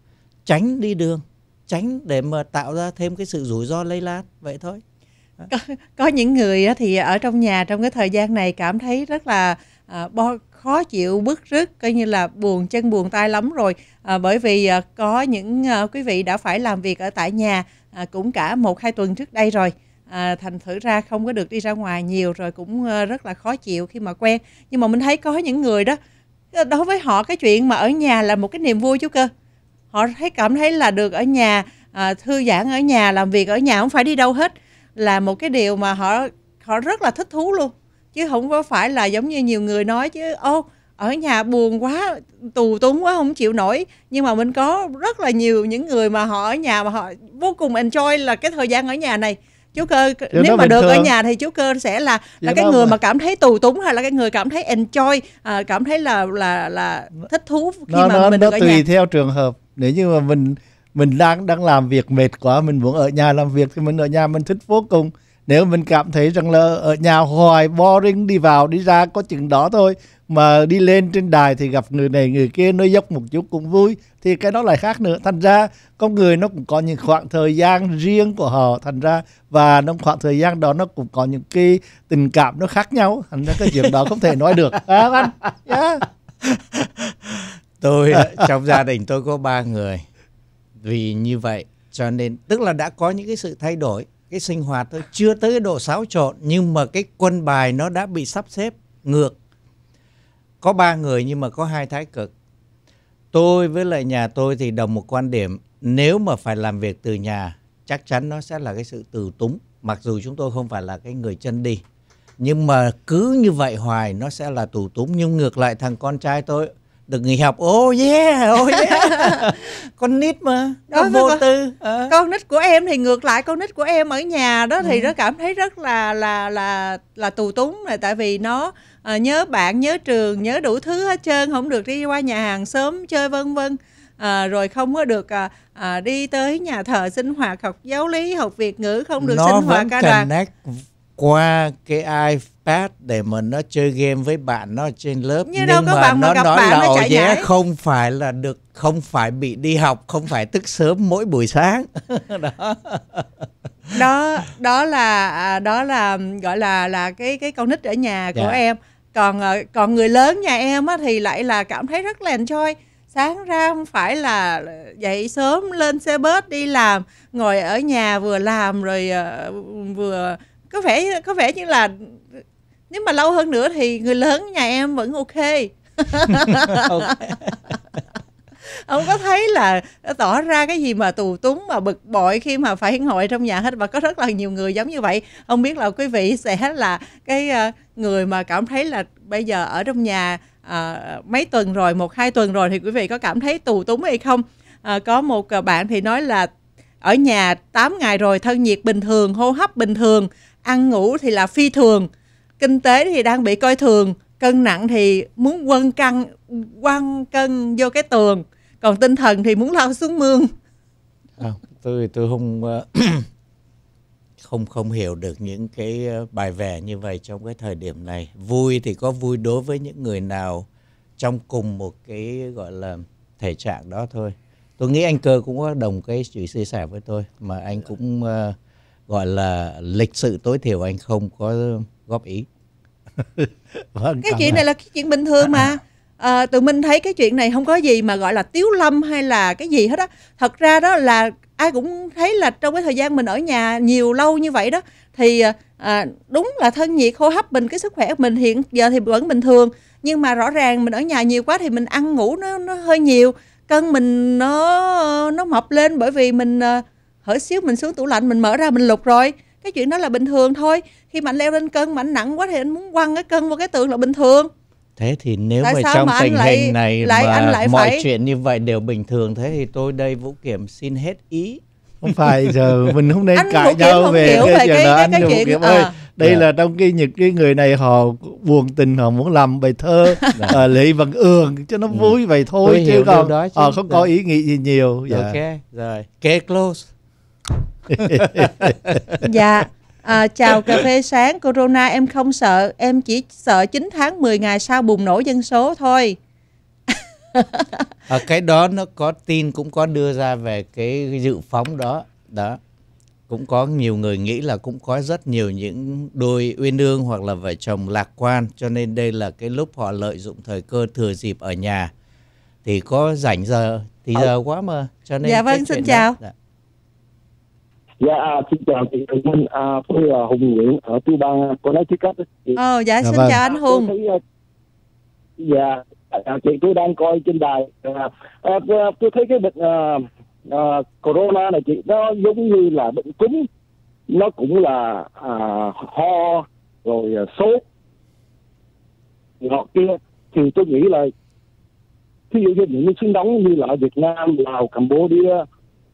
tránh đi đường tránh để mà tạo ra thêm cái sự rủi ro lây lan vậy thôi có, có những người thì ở trong nhà trong cái thời gian này cảm thấy rất là à, bo khó chịu bức rứt coi như là buồn chân buồn tay lắm rồi à, bởi vì à, có những à, quý vị đã phải làm việc ở tại nhà à, cũng cả một hai tuần trước đây rồi à, thành thử ra không có được đi ra ngoài nhiều rồi cũng à, rất là khó chịu khi mà quen nhưng mà mình thấy có những người đó à, đối với họ cái chuyện mà ở nhà là một cái niềm vui chú cơ họ thấy cảm thấy là được ở nhà à, thư giãn ở nhà làm việc ở nhà không phải đi đâu hết là một cái điều mà họ họ rất là thích thú luôn chứ không có phải là giống như nhiều người nói chứ ô ở nhà buồn quá tù túng quá không chịu nổi nhưng mà mình có rất là nhiều những người mà họ ở nhà mà họ vô cùng enjoy là cái thời gian ở nhà này chú cơ Điều nếu mà được thường. ở nhà thì chú cơ sẽ là là Vậy cái người mà. cảm thấy tù túng hay là cái người cảm thấy enjoy à, cảm thấy là là là thích thú khi nó, mà nó, mình nó được ở tùy nhà. theo trường hợp nếu như mà mình mình đang đang làm việc mệt quá mình muốn ở nhà làm việc thì mình ở nhà mình thích vô cùng nếu mình cảm thấy rằng là ở nhà hoài boring đi vào đi ra có chừng đó thôi mà đi lên trên đài thì gặp người này người kia nó dốc một chút cũng vui thì cái đó lại khác nữa thành ra con người nó cũng có những khoảng thời gian riêng của họ thành ra và trong khoảng thời gian đó nó cũng có những cái tình cảm nó khác nhau thành ra cái chuyện đó không thể nói được à, anh yeah. Dạ. tôi trong gia đình tôi có ba người vì như vậy cho nên tức là đã có những cái sự thay đổi cái sinh hoạt thôi chưa tới độ xáo trộn nhưng mà cái quân bài nó đã bị sắp xếp ngược có ba người nhưng mà có hai thái cực tôi với lại nhà tôi thì đồng một quan điểm nếu mà phải làm việc từ nhà chắc chắn nó sẽ là cái sự từ túng mặc dù chúng tôi không phải là cái người chân đi nhưng mà cứ như vậy hoài nó sẽ là tù túng nhưng ngược lại thằng con trai tôi được người học oh yeah oh yeah con nít mà con vô con, tư ờ. Ờ. con nít của em thì ngược lại con nít của em ở nhà đó thì ừ. nó cảm thấy rất là là là là tù túng này tại vì nó à, nhớ bạn nhớ trường nhớ đủ thứ hết trơn không được đi qua nhà hàng sớm chơi vân vân à, rồi không có được à, à, đi tới nhà thờ sinh hoạt học giáo lý học việt ngữ không được nó sinh hoạt ca đoàn qua cái iPad để mà nó chơi game với bạn nó trên lớp Như nhưng đâu mà bạn nó mà nói là ổ không phải là được không phải bị đi học không phải thức sớm mỗi buổi sáng đó đó đó là à, đó là gọi là là cái cái con nít ở nhà của yeah. Dạ. em còn ờ, còn người lớn nhà em á, thì lại là cảm thấy rất là enjoy sáng ra không phải là ờ, dậy sớm lên xe bus đi làm ngồi ở nhà vừa làm rồi ờ, vừa có vẻ có vẻ như là nếu mà lâu hơn nữa thì người lớn nhà em vẫn ok ông có thấy là tỏ ra cái gì mà tù túng mà bực bội khi mà phải hội trong nhà hết và có rất là nhiều người giống như vậy ông biết là quý vị sẽ là cái ờ, người mà cảm thấy là bây giờ ở trong nhà à, mấy tuần rồi một hai tuần rồi thì quý vị có cảm thấy tù túng hay không à, có một bạn thì nói là ở nhà 8 ngày rồi thân nhiệt bình thường hô hấp bình thường ăn ngủ thì là phi thường kinh tế thì đang bị coi thường cân nặng thì muốn quăng căng quăng cân vô cái tường còn tinh thần thì muốn lao xuống mương à, tôi tôi không không không hiểu được những cái ờ, bài vẽ như vậy trong cái thời điểm này vui thì có vui đối với những người nào trong cùng một cái gọi là thể trạng đó thôi tôi nghĩ anh cơ cũng có đồng cái chuyện chia sẻ với tôi mà anh cũng uh, gọi là lịch sự tối thiểu anh không có góp ý vâng, cái chuyện này là cái chuyện bình thường mà à, tụi mình thấy cái chuyện này không có gì mà gọi là tiếu lâm hay là cái gì hết á thật ra đó là ai cũng thấy là trong cái thời gian mình ở nhà nhiều lâu như vậy đó thì à, đúng là thân nhiệt hô hấp mình cái sức khỏe mình hiện giờ thì vẫn bình thường nhưng mà rõ ràng mình ở nhà nhiều quá thì mình ăn ngủ nó nó hơi nhiều cân mình nó nó mập lên bởi vì mình ờ, hở xíu mình xuống tủ lạnh mình mở ra mình lục rồi cái chuyện đó là bình thường thôi khi mà anh leo lên cân mà anh nặng quá thì anh muốn quăng cái cân vào cái tường là bình thường thế thì nếu Tại mà trong mà tình lại, hình này lại, mà anh lại mọi phải... chuyện như vậy đều bình thường thế thì tôi đây vũ kiểm xin hết ý không phải giờ mình không nên anh cãi nhau về cái, về cái, cái, đó. cái, cái, kiểm ờ. ơi đây dạ. là trong khi những cái người này họ buồn tình họ muốn làm bài thơ dạ. uh, lệ bằng ường cho nó ừ. vui vậy thôi Tôi chứ còn đó chứ. họ ờ, không có dạ. ý nghĩ gì nhiều dạ. ok rồi kê close dạ à, chào cà phê sáng corona em không sợ em chỉ sợ 9 tháng 10 ngày sau bùng nổ dân số thôi à, cái đó nó có tin cũng có đưa ra về cái dự phóng đó đó cũng có nhiều người nghĩ là cũng có rất nhiều những đôi uyên ương hoặc là vợ chồng lạc quan cho nên đây là cái lúc họ lợi dụng thời cơ thừa dịp ở nhà thì có rảnh giờ thì ờ. giờ quá mà cho nên dạ vâng xin chào đó, dạ. Dạ, à, xin chào chị Thùy Minh, à, tôi là Hùng Nguyễn ở tiểu Bang, cô nói chứ cách. Ờ, dạ, dạ, xin vâng. chào anh dạ, Hùng. Ờ, dạ, à, chị tôi đang coi trên đài. Dạ, à, à, tôi thấy cái bệnh à, à, corona này chị, nó giống như là bệnh cúm. Nó cũng là à, ho, rồi à, sốt, ngọt kia. Thì tôi nghĩ là, ví dụ như những chiến đấu như là ở Việt Nam, Lào, Campuchia,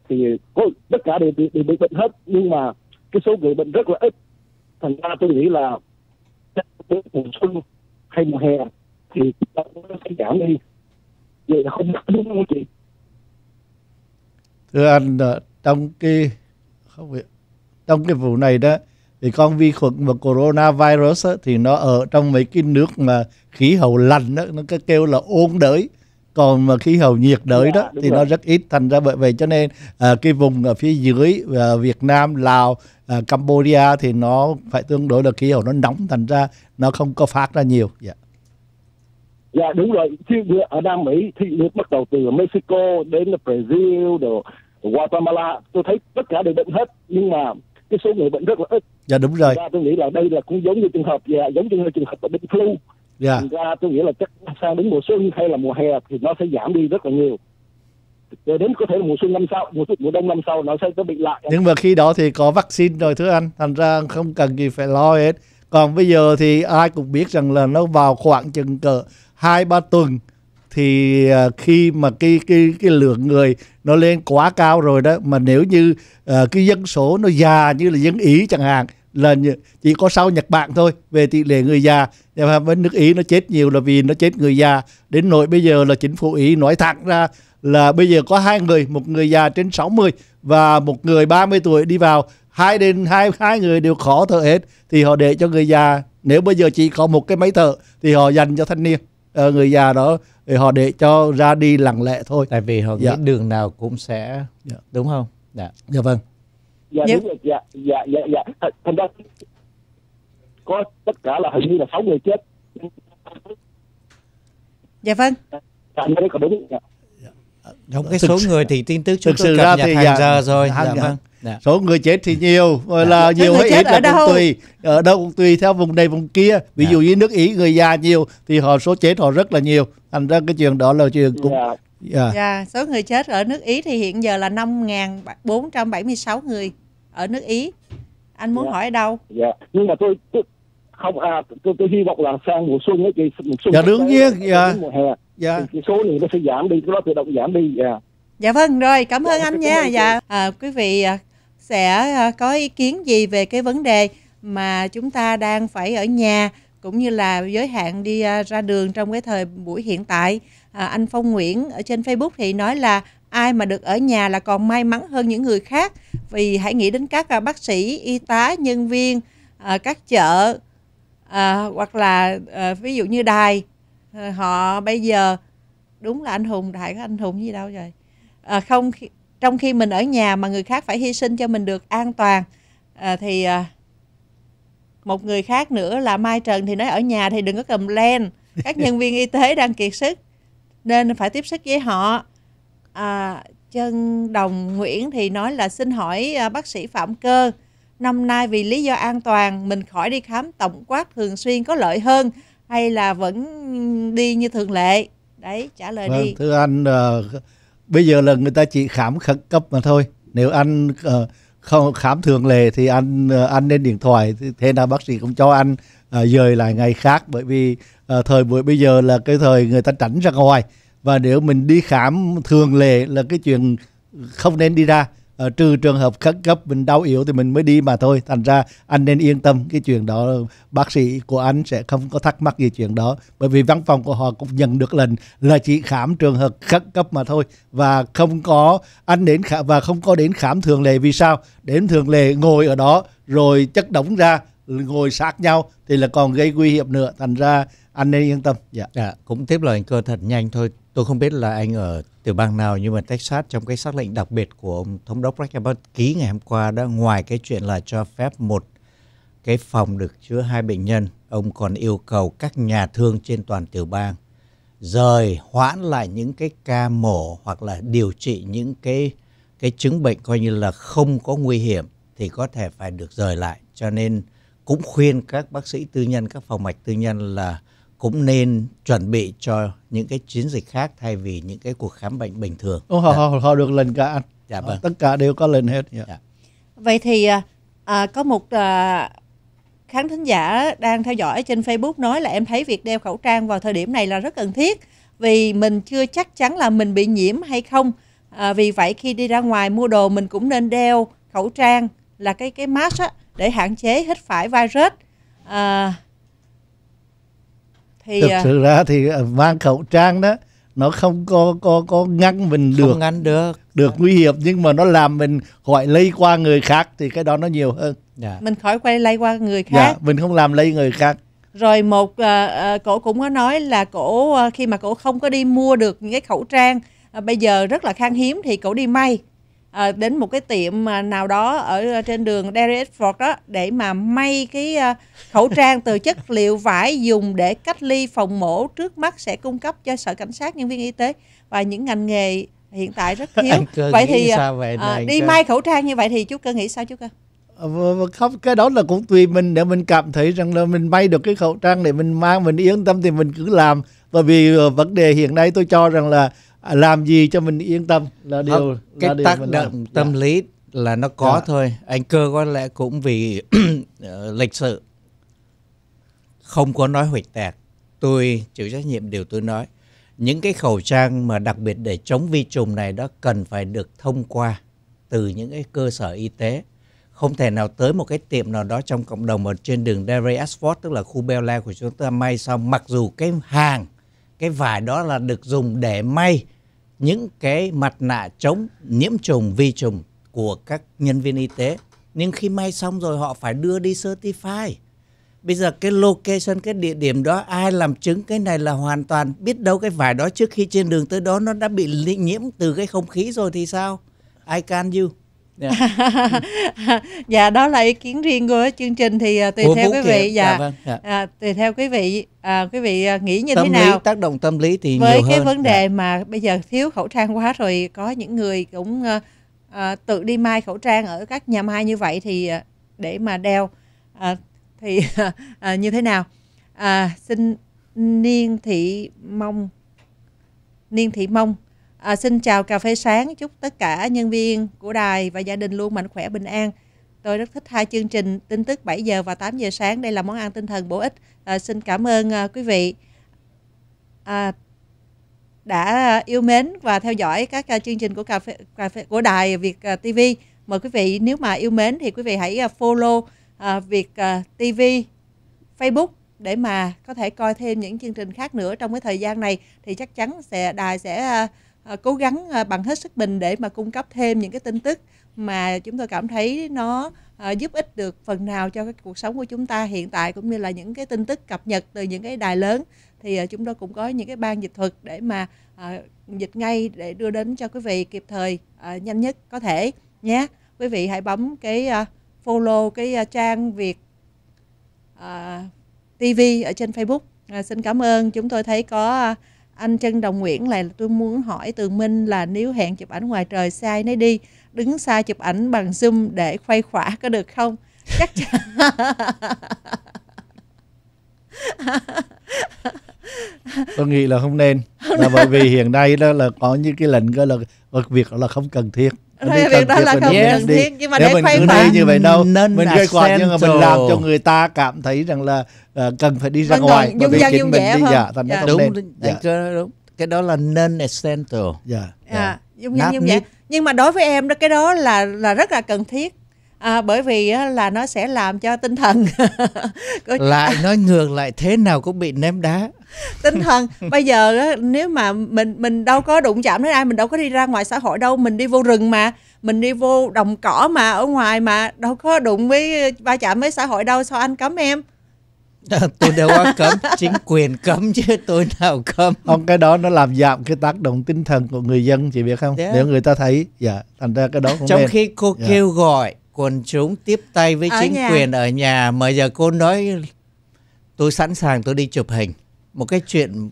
thì có, tất cả đều, đều, đều bị bệnh hết nhưng mà cái số người bệnh rất là ít thành ra tôi nghĩ là mùa xuân hay mùa hè thì nó sẽ giảm đi vậy là không đúng không chị thưa anh ờ, trong cái không biết trong cái vụ này đó thì con vi khuẩn và corona virus á, thì nó ở trong mấy cái nước mà khí hậu lành đó, nó cứ kêu là ôn đới còn mà khí hậu nhiệt đới yeah, đó thì rồi. nó rất ít thành ra bởi vậy cho nên à, cái vùng ở phía dưới à, Việt Nam Lào à, Cambodia thì nó phải tương đối là khí hậu nó nóng thành ra nó không có phát ra nhiều dạ Dạ đúng rồi, thiên địa ở Nam Mỹ thì nước bắt đầu từ Mexico đến Brazil rồi Guatemala, tôi thấy tất cả đều bệnh hết nhưng mà cái số người bệnh rất là ít. Dạ đúng rồi. Và tôi nghĩ là đây là cũng giống như trường hợp và dạ, giống như trường hợp bệnh flu yeah. Dạ. thành ra tôi nghĩ là chắc sang đến mùa xuân hay là mùa hè thì nó sẽ giảm đi rất là nhiều rồi đến có thể là mùa xuân năm sau mùa mùa đông năm sau nó sẽ có bị lại nhưng mà khi đó thì có vaccine rồi thưa anh thành ra không cần gì phải lo hết còn bây giờ thì ai cũng biết rằng là nó vào khoảng chừng cỡ hai ba tuần thì à, khi mà cái cái cái lượng người nó lên quá cao rồi đó mà nếu như uh, cái dân số nó già như là dân ý chẳng hạn là chỉ có sau Nhật Bản thôi về tỷ lệ người già và với nước Ý nó chết nhiều là vì nó chết người già đến nỗi bây giờ là chính phủ Ý nói thẳng ra là bây giờ có hai người một người già trên 60 và một người 30 tuổi đi vào hai đến hai hai người đều khó thở hết thì họ để cho người già nếu bây giờ chỉ có một cái máy thở thì họ dành cho thanh niên ờ, người già đó thì họ để cho ra đi lặng lẽ thôi tại vì họ dạ. biết đường nào cũng sẽ dạ. đúng không dạ dạ vâng Dạ, dạ đúng rồi dạ dạ dạ dạ thành ra có tất cả là hình như là sáu người chết dạ vâng thành dạ, ra có đúng dạ. dạ. À, trong cái số người thì tin tức chúng tôi cập nhật hàng giờ rồi. dạ, vâng. dạ. Số người chết thì nhiều, rồi dạ. Ờ, là nhiều hay ít là đâu? cũng tùy, ở ờ, đâu cũng tùy theo vùng này vùng kia. Ví dạ. dụ như nước Ý người già nhiều thì họ số chết họ rất là nhiều. Thành ra cái chuyện đó là chuyện cũng Yeah. Dạ. Yeah, dạ, số người chết ở nước Ý thì hiện giờ là 5.476 người ở nước Ý. Anh muốn yeah. Dạ. hỏi ở đâu? Yeah. Nhưng mà tôi, tôi không à, tôi, tôi hy vọng là sang mùa xuân ấy thì mùa xuân dạ đương nhiên dạ mùa hè dạ thì số này nó sẽ giảm đi cái đó tự động giảm đi dạ dạ vâng rồi cảm ơn dạ, anh nha dạ à, quý vị à, sẽ à, có ý kiến gì về cái vấn đề mà chúng ta đang phải ở nhà cũng như là giới hạn đi à, ra đường trong cái thời buổi hiện tại à, anh Phong Nguyễn ở trên Facebook thì nói là ai mà được ở nhà là còn may mắn hơn những người khác vì hãy nghĩ đến các à, bác sĩ y tá nhân viên à, các chợ à, hoặc là à, ví dụ như đài ờ, họ bây giờ đúng là anh hùng đại có anh hùng gì đâu rồi à, không trong khi mình ở nhà mà người khác phải hy sinh cho mình được an toàn à, thì à, một người khác nữa là mai trần thì nói ở nhà thì đừng có cầm len các nhân viên y tế đang kiệt sức nên phải tiếp xúc với họ à, chân đồng nguyễn thì nói là xin hỏi à, bác sĩ phạm cơ năm nay vì lý do an toàn mình khỏi đi khám tổng quát thường xuyên có lợi hơn hay là vẫn đi như thường lệ đấy trả lời vâng, đi thưa anh uh, bây giờ là người ta chỉ khám khẩn cấp mà thôi nếu anh uh, không khám thường lệ thì anh ờ, anh nên điện thoại thế nào bác sĩ cũng cho anh à, dời lại ngày khác bởi vì à, thời buổi bây giờ là cái thời người ta tránh ra ngoài và nếu mình đi khám thường lệ là cái chuyện không nên đi ra uh, trừ trường hợp khẩn cấp mình đau yếu thì mình mới đi mà thôi thành ra anh nên yên tâm cái chuyện đó bác sĩ của anh sẽ không có thắc mắc gì chuyện đó bởi vì văn phòng của họ cũng nhận được lệnh là chỉ khám trường hợp khẩn cấp mà thôi và không có anh đến khám, và không có đến khám thường lệ vì sao đến thường lệ ngồi ở đó rồi chất đóng ra ngồi sát nhau thì là còn gây nguy hiểm nữa thành ra anh nên yên tâm dạ, dạ cũng tiếp lời cơ thật nhanh thôi Tôi không biết là anh ở tiểu bang nào nhưng mà Texas trong cái xác lệnh đặc biệt của ông thống đốc Brett Kavanaugh ký ngày hôm qua đã ngoài cái chuyện là cho phép một cái phòng được chứa hai bệnh nhân, ông còn yêu cầu các nhà thương trên toàn tiểu bang rời hoãn lại những cái ca mổ hoặc là điều trị những cái cái chứng bệnh coi như là không có nguy hiểm thì có thể phải được rời lại. Cho nên cũng khuyên các bác sĩ tư nhân, các phòng mạch tư nhân là cũng nên chuẩn bị cho những cái chiến dịch khác thay vì những cái cuộc khám bệnh bình thường. Ô, họ, dạ. họ, họ được lệnh cả Dạ ờ, vâng. Tất cả đều có lệnh hết. Dạ. Dạ. Vậy thì à, à, có một à, khán thính giả đang theo dõi trên Facebook nói là em thấy việc đeo khẩu trang vào thời điểm này là rất cần thiết vì mình chưa chắc chắn là mình bị nhiễm hay không. À, vì vậy khi đi ra ngoài mua đồ mình cũng nên đeo khẩu trang là cái cái mask á, để hạn chế hít phải virus. À, thì thực à, sự ra thì à, mang khẩu trang đó nó không có có có ngăn mình được không ngăn được được nguy hiểm nhưng mà nó làm mình khỏi lây qua người khác thì cái đó nó nhiều hơn yeah. Dạ. mình khỏi quay lây qua người dạ, khác yeah, mình không làm lây người khác rồi một uh, cổ cũng có nói là cổ uh, khi mà cổ không có đi mua được những cái khẩu trang uh, bây giờ rất là khan hiếm thì cổ đi may Ờ, đến một cái tiệm ờ, nào đó ở ờ, trên đường Derry Ford đó để mà may cái khẩu trang từ chất liệu vải dùng để cách ly phòng mổ trước mắt sẽ cung cấp cho sở cảnh sát nhân viên y tế và những ngành nghề hiện tại rất thiếu vậy thì vậy à, đi cơ. may khẩu trang như vậy thì chú cơ nghĩ sao chú cơ không cái đó là cũng tùy mình để mình cảm thấy rằng là mình may được cái khẩu trang để mình mang mình yên tâm thì mình cứ làm và vì vấn đề hiện nay tôi cho rằng là À, làm gì cho mình yên tâm là điều Không, cái là điều tác động tâm dạ. lý là nó có dạ. thôi anh cơ có lẽ cũng vì ờ, lịch sự không có nói huỵch tẹt tôi chịu trách nhiệm điều tôi nói những cái khẩu trang mà đặc biệt để chống vi trùng này đó cần phải được thông qua từ những cái cơ sở y tế không thể nào tới một cái tiệm nào đó trong cộng đồng ở trên đường Derry Ashford tức là khu Bel Air của chúng ta may xong mặc dù cái hàng cái vải đó là được dùng để may những cái mặt nạ chống nhiễm trùng vi trùng của các nhân viên y tế nhưng khi may xong rồi họ phải đưa đi certify bây giờ cái location cái địa điểm đó ai làm chứng cái này là hoàn toàn biết đâu cái vải đó trước khi trên đường tới đó nó đã bị nhiễm từ cái không khí rồi thì sao I can you yeah. Dạ. dạ đó là ý kiến riêng của chương trình thì uh, tùy của theo quý vị kìa. dạ, dạ vâng, dạ. À, tùy theo quý vị à, quý vị à, nghĩ như tâm thế nào lý, tác động tâm lý thì với nhiều cái hơn. vấn dạ. đề dạ. mà bây giờ thiếu khẩu trang quá rồi có những người cũng uh, uh, tự đi mai khẩu trang ở các nhà mai như vậy thì uh, để mà đeo uh, thì uh, uh, như thế nào à, xin niên thị mong niên thị mong À, xin chào cà phê sáng, chúc tất cả nhân viên của đài và gia đình luôn mạnh khỏe bình an. Tôi rất thích hai chương trình tin tức 7 giờ và 8 giờ sáng. Đây là món ăn tinh thần bổ ích. À, xin cảm ơn à, quý vị à, đã yêu mến và theo dõi các à, chương trình của cà phê, cà phê của đài Việt à, TV. Mời quý vị nếu mà yêu mến thì quý vị hãy à, follow à, Việt à, TV Facebook để mà có thể coi thêm những chương trình khác nữa trong cái thời gian này thì chắc chắn sẽ đài sẽ à, Ờ, cố gắng ờ, bằng hết sức mình để mà cung cấp thêm những cái tin tức mà chúng tôi cảm thấy nó ờ, giúp ích được phần nào cho cái cuộc sống của chúng ta hiện tại cũng như là những cái tin tức cập nhật từ những cái đài lớn thì chúng tôi cũng có những cái ban dịch thuật để mà dịch ngay để đưa đến cho quý vị kịp thời nhanh nhất có thể nhé quý vị hãy bấm cái follow cái trang Việt TV ở trên Facebook. xin cảm ơn chúng tôi thấy có anh Trân Đồng Nguyễn là tôi muốn hỏi Từ Minh là nếu hẹn chụp ảnh ngoài trời sai nấy đi đứng xa chụp ảnh bằng zoom để khuây khỏa có được không chắc chắn tôi nghĩ là không nên là bởi vì hiện nay đó là có những cái lệnh gọi là việc đó là không cần thiết Thế việc đó là không yes, cần thiết nhưng mà để, mình khoan khoảng như vậy đâu nên mình gây quạt nhưng mà mình làm cho người ta cảm thấy rằng là uh, cần phải đi ra vâng, vâng, ngoài dung vì chính mình đi dạ thành dạ. đúng đúng cái đó là nên essential dạ à, dung dung dung nhưng mà đối với em đó cái đó là là rất là cần thiết à, bởi vì á, là nó sẽ làm cho tinh thần lại nói ngược lại thế nào cũng bị ném đá tinh thần bây giờ á, nếu mà mình mình đâu có đụng chạm đến ai mình đâu có đi ra ngoài xã hội đâu mình đi vô rừng mà mình đi vô đồng cỏ mà ở ngoài mà đâu có đụng với va chạm với xã hội đâu sao anh cấm em tôi đâu có cấm chính quyền cấm chứ tôi nào cấm không cái đó nó làm giảm cái tác động tinh thần của người dân chị biết không yeah. Dạ. để người ta thấy dạ thành ra cái đó cũng trong nên. khi cô yeah. Dạ. kêu gọi quần chúng tiếp tay với ở chính nhà. quyền ở nhà mà giờ cô nói tôi sẵn sàng tôi đi chụp hình một cái chuyện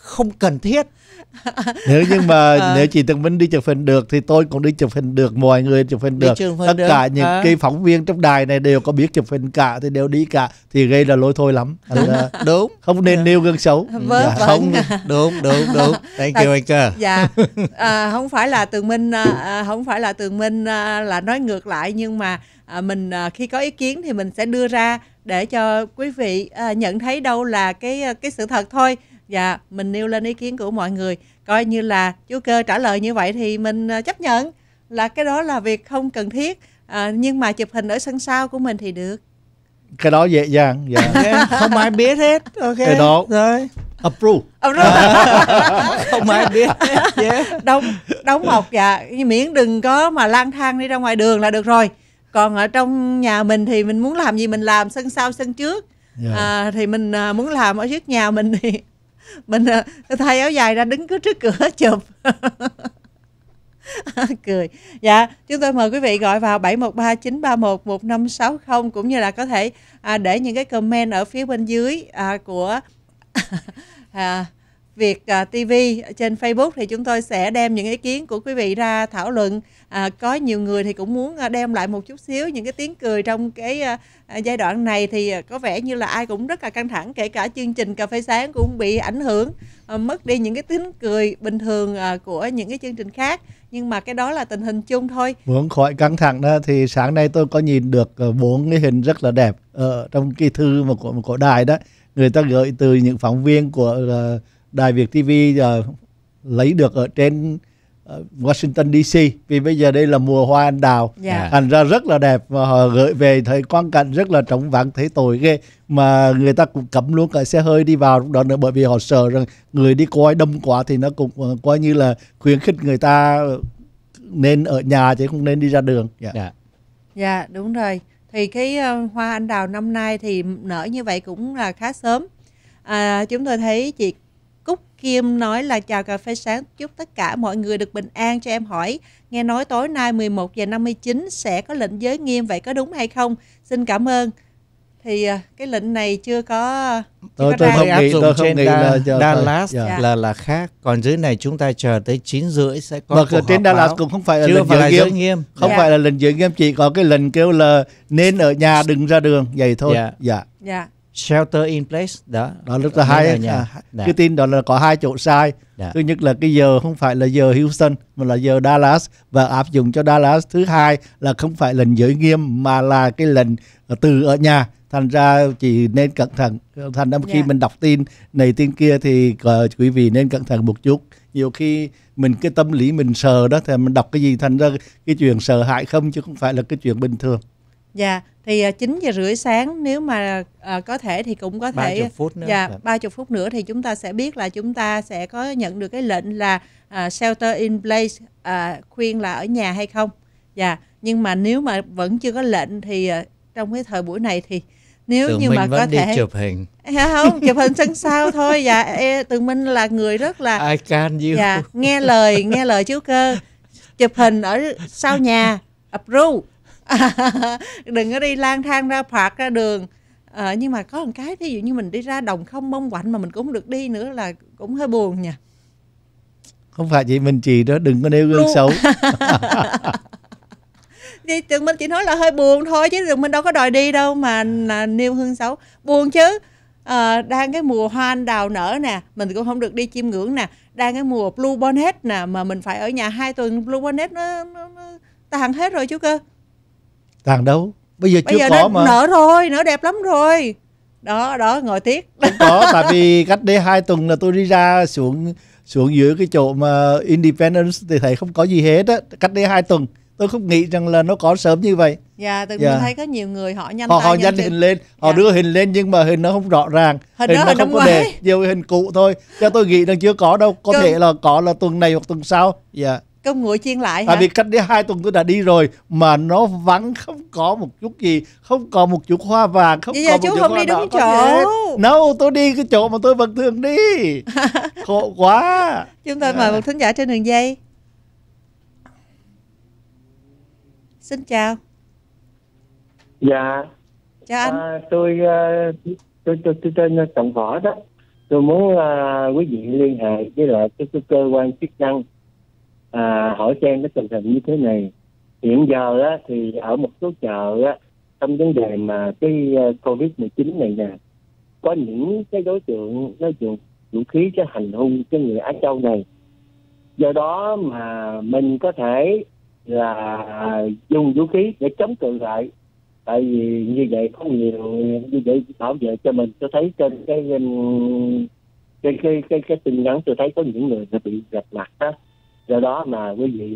không cần thiết nếu nhưng mà à. nếu chị Tân Minh đi chụp hình được thì tôi cũng đi chụp hình được mọi người chụp hình được hình tất được. cả những à. cái phóng viên trong đài này đều có biết chụp hình cả thì đều đi cả thì gây là lỗi thôi lắm là đúng không nên dạ. nêu gương xấu vâng, dạ. vâng. không đúng đúng đúng thank you anh cơ dạ à, không phải là Tường Minh à, không phải là Tường Minh à, là nói ngược lại nhưng mà à, mình à, khi có ý kiến thì mình sẽ đưa ra để cho quý vị à, nhận thấy đâu là cái cái sự thật thôi Dạ, mình nêu lên ý kiến của mọi người, coi như là chú Cơ trả lời như vậy thì mình à, chấp nhận là cái đó là việc không cần thiết, à, nhưng mà chụp hình ở sân sau của mình thì được. Cái đó dễ dàng, dạ. không ai biết hết. Ok. Cái đó. Rồi. Approve. Ờ, approve. không ai biết. Yeah. Đóng đóng một dạ, miễn đừng có mà lang thang đi ra ngoài đường là được rồi. Còn ở trong nhà mình thì mình muốn làm gì mình làm sân sau sân trước. Yeah. Dạ. À, thì mình à, muốn làm ở trước nhà mình thì mình ờ, thay áo dài ra đứng cứ trước cửa chụp à, cười dạ chúng tôi mời quý vị gọi vào bảy một một một ba ba chín năm sáu không cũng như là có thể à, để những cái comment ở phía bên dưới à, của à, Việt à, TV trên Facebook thì chúng tôi sẽ đem những ý kiến của quý vị ra thảo luận. À, có nhiều người thì cũng muốn à, đem lại một chút xíu những cái tiếng cười trong cái à, giai đoạn này thì có vẻ như là ai cũng rất là căng thẳng, kể cả chương trình cà phê sáng cũng bị ảnh hưởng mất đi những cái tiếng cười bình thường của những cái chương trình khác. Nhưng mà cái đó là tình hình chung thôi. Muốn khỏi căng thẳng đó thì sáng nay tôi có nhìn được bốn cái hình rất là đẹp ở trong cái thư mà của của đài đó người ta gửi từ những phóng viên của uh, Đài Việt TV giờ lấy được ở trên ờ, Washington DC vì bây giờ đây là mùa hoa anh đào yeah. Dạ. Dạ. thành ra rất là đẹp và họ gửi về thấy quang cảnh rất là trống vắng thấy tội ghê mà người ta cũng cấm luôn cả xe hơi đi vào lúc đó nữa bởi vì họ sợ rằng người đi coi đông quá thì nó cũng ờ, coi như là khuyến khích người ta nên ở nhà chứ không nên đi ra đường dạ yeah. yeah. yeah, đúng rồi thì cái ờ, hoa anh đào năm nay thì nở như vậy cũng là khá sớm à, chúng tôi thấy chị Cúc Kim nói là chào cà phê sáng, chúc tất cả mọi người được bình an cho em hỏi. Nghe nói tối nay 11 giờ 59 sẽ có lệnh giới nghiêm vậy có đúng hay không? Xin cảm ơn. Thì à, cái lệnh này chưa có chưa tôi, có tôi, không nghĩ, tôi không nghĩ à, là Dallas yeah. Dạ. là là khác, còn dưới này chúng ta chờ tới 9 rưỡi sẽ có Mà vâng, cuộc trên Dallas báo. cũng không phải là chưa lệnh phải giới, nghiêm. giới nghiêm, không yeah. Dạ. phải là lệnh giới nghiêm chỉ có cái lệnh kêu là nên ở nhà đừng ra đường vậy thôi. Dạ. Yeah. Yeah. Yeah shelter in place đó đó lúc là hai nhà. À, dạ. cái tin đó là có hai chỗ sai dạ. thứ nhất là cái giờ không phải là giờ Houston mà là giờ Dallas và áp dụng cho Dallas thứ hai là không phải lệnh giới nghiêm mà là cái lệnh từ ở nhà thành ra chỉ nên cẩn thận thành ra khi yeah. Dạ. mình đọc tin này tin kia thì ờ, quý vị nên cẩn thận một chút nhiều khi mình cái tâm lý mình sợ đó thì mình đọc cái gì thành ra cái chuyện sợ hãi không chứ không phải là cái chuyện bình thường Dạ, yeah thì à, chín giờ rưỡi sáng nếu mà à, có thể thì cũng có thể 30 phút nữa. Dạ, 30 dạ. phút nữa thì chúng ta sẽ biết là chúng ta sẽ có nhận được cái lệnh là à, shelter in place à, khuyên là ở nhà hay không. Dạ, nhưng mà nếu mà vẫn chưa có lệnh thì à, trong cái thời buổi này thì nếu Tường như Minh mà vẫn có đi thể chụp hình không chụp hình sân sau thôi dạ e, tường minh là người rất là I can you. dạ nghe lời nghe lời chú cơ chụp hình ở sau nhà approve đừng có đi lang thang ra phạt ra đường à, nhưng mà có một cái ví dụ như mình đi ra đồng không bông quạnh mà mình cũng được đi nữa là cũng hơi buồn nha không phải chị mình chỉ đó đừng có nêu gương xấu Đi tưởng mình chỉ nói là hơi buồn thôi chứ đừng mình đâu có đòi đi đâu mà là nêu hương xấu buồn chứ à, đang cái mùa hoa anh đào nở nè mình cũng không được đi chiêm ngưỡng nè đang cái mùa blue bonnet nè mà mình phải ở nhà hai tuần blue bonnet nó, nó, nó tàn hết rồi chú cơ Đàn đâu? Bây giờ Bây chưa giờ có mà. nở rồi, nở đẹp lắm rồi. Đó, đó, ngồi tiếc. Không có, tại vì cách đây hai tuần là tôi đi ra xuống xuống dưới cái chỗ mà Independence thì thấy không có gì hết á. Cách đây hai tuần tôi không nghĩ rằng là nó có sớm như vậy. Dạ, tôi dạ. thấy có nhiều người họ nhanh họ, tay, họ nhanh hình lên, họ dạ. đưa hình lên nhưng mà hình nó không rõ ràng, hình, hình đó, nó hình không có đẹp, nhiều hình cũ thôi. Cho tôi nghĩ rằng chưa có đâu, có Cứ... thể là có là tuần này hoặc tuần sau. Dạ cơm nguội chiên lại tại hả? vì cách đây hai tuần tôi đã đi rồi mà nó vắng không có một chút gì không có một chút hoa vàng không Vậy có một chú không đi đúng chỗ no tôi đi cái chỗ mà tôi vẫn thường đi khổ quá chúng tôi mời à. một thính giả trên đường dây xin chào dạ chào anh à, tôi, tôi, ờ, tôi tôi tôi tên trọng võ đó tôi muốn uh, quý vị liên hệ với lại cái cơ quan chức năng à, hỏi trang cái tình hình như thế này hiện giờ á, thì ở một số chợ á, trong vấn đề mà cái ờ, covid 19 này nè có những cái đối tượng nó dùng vũ khí cho hành hung cái người Á Châu này do đó mà mình có thể là dùng vũ khí để chống cự lại tại vì như vậy có nhiều như vậy bảo vệ cho mình tôi thấy trên cái trên cái cái cái, cái tin nhắn tôi thấy có những người bị gặp mặt đó do đó mà quý vị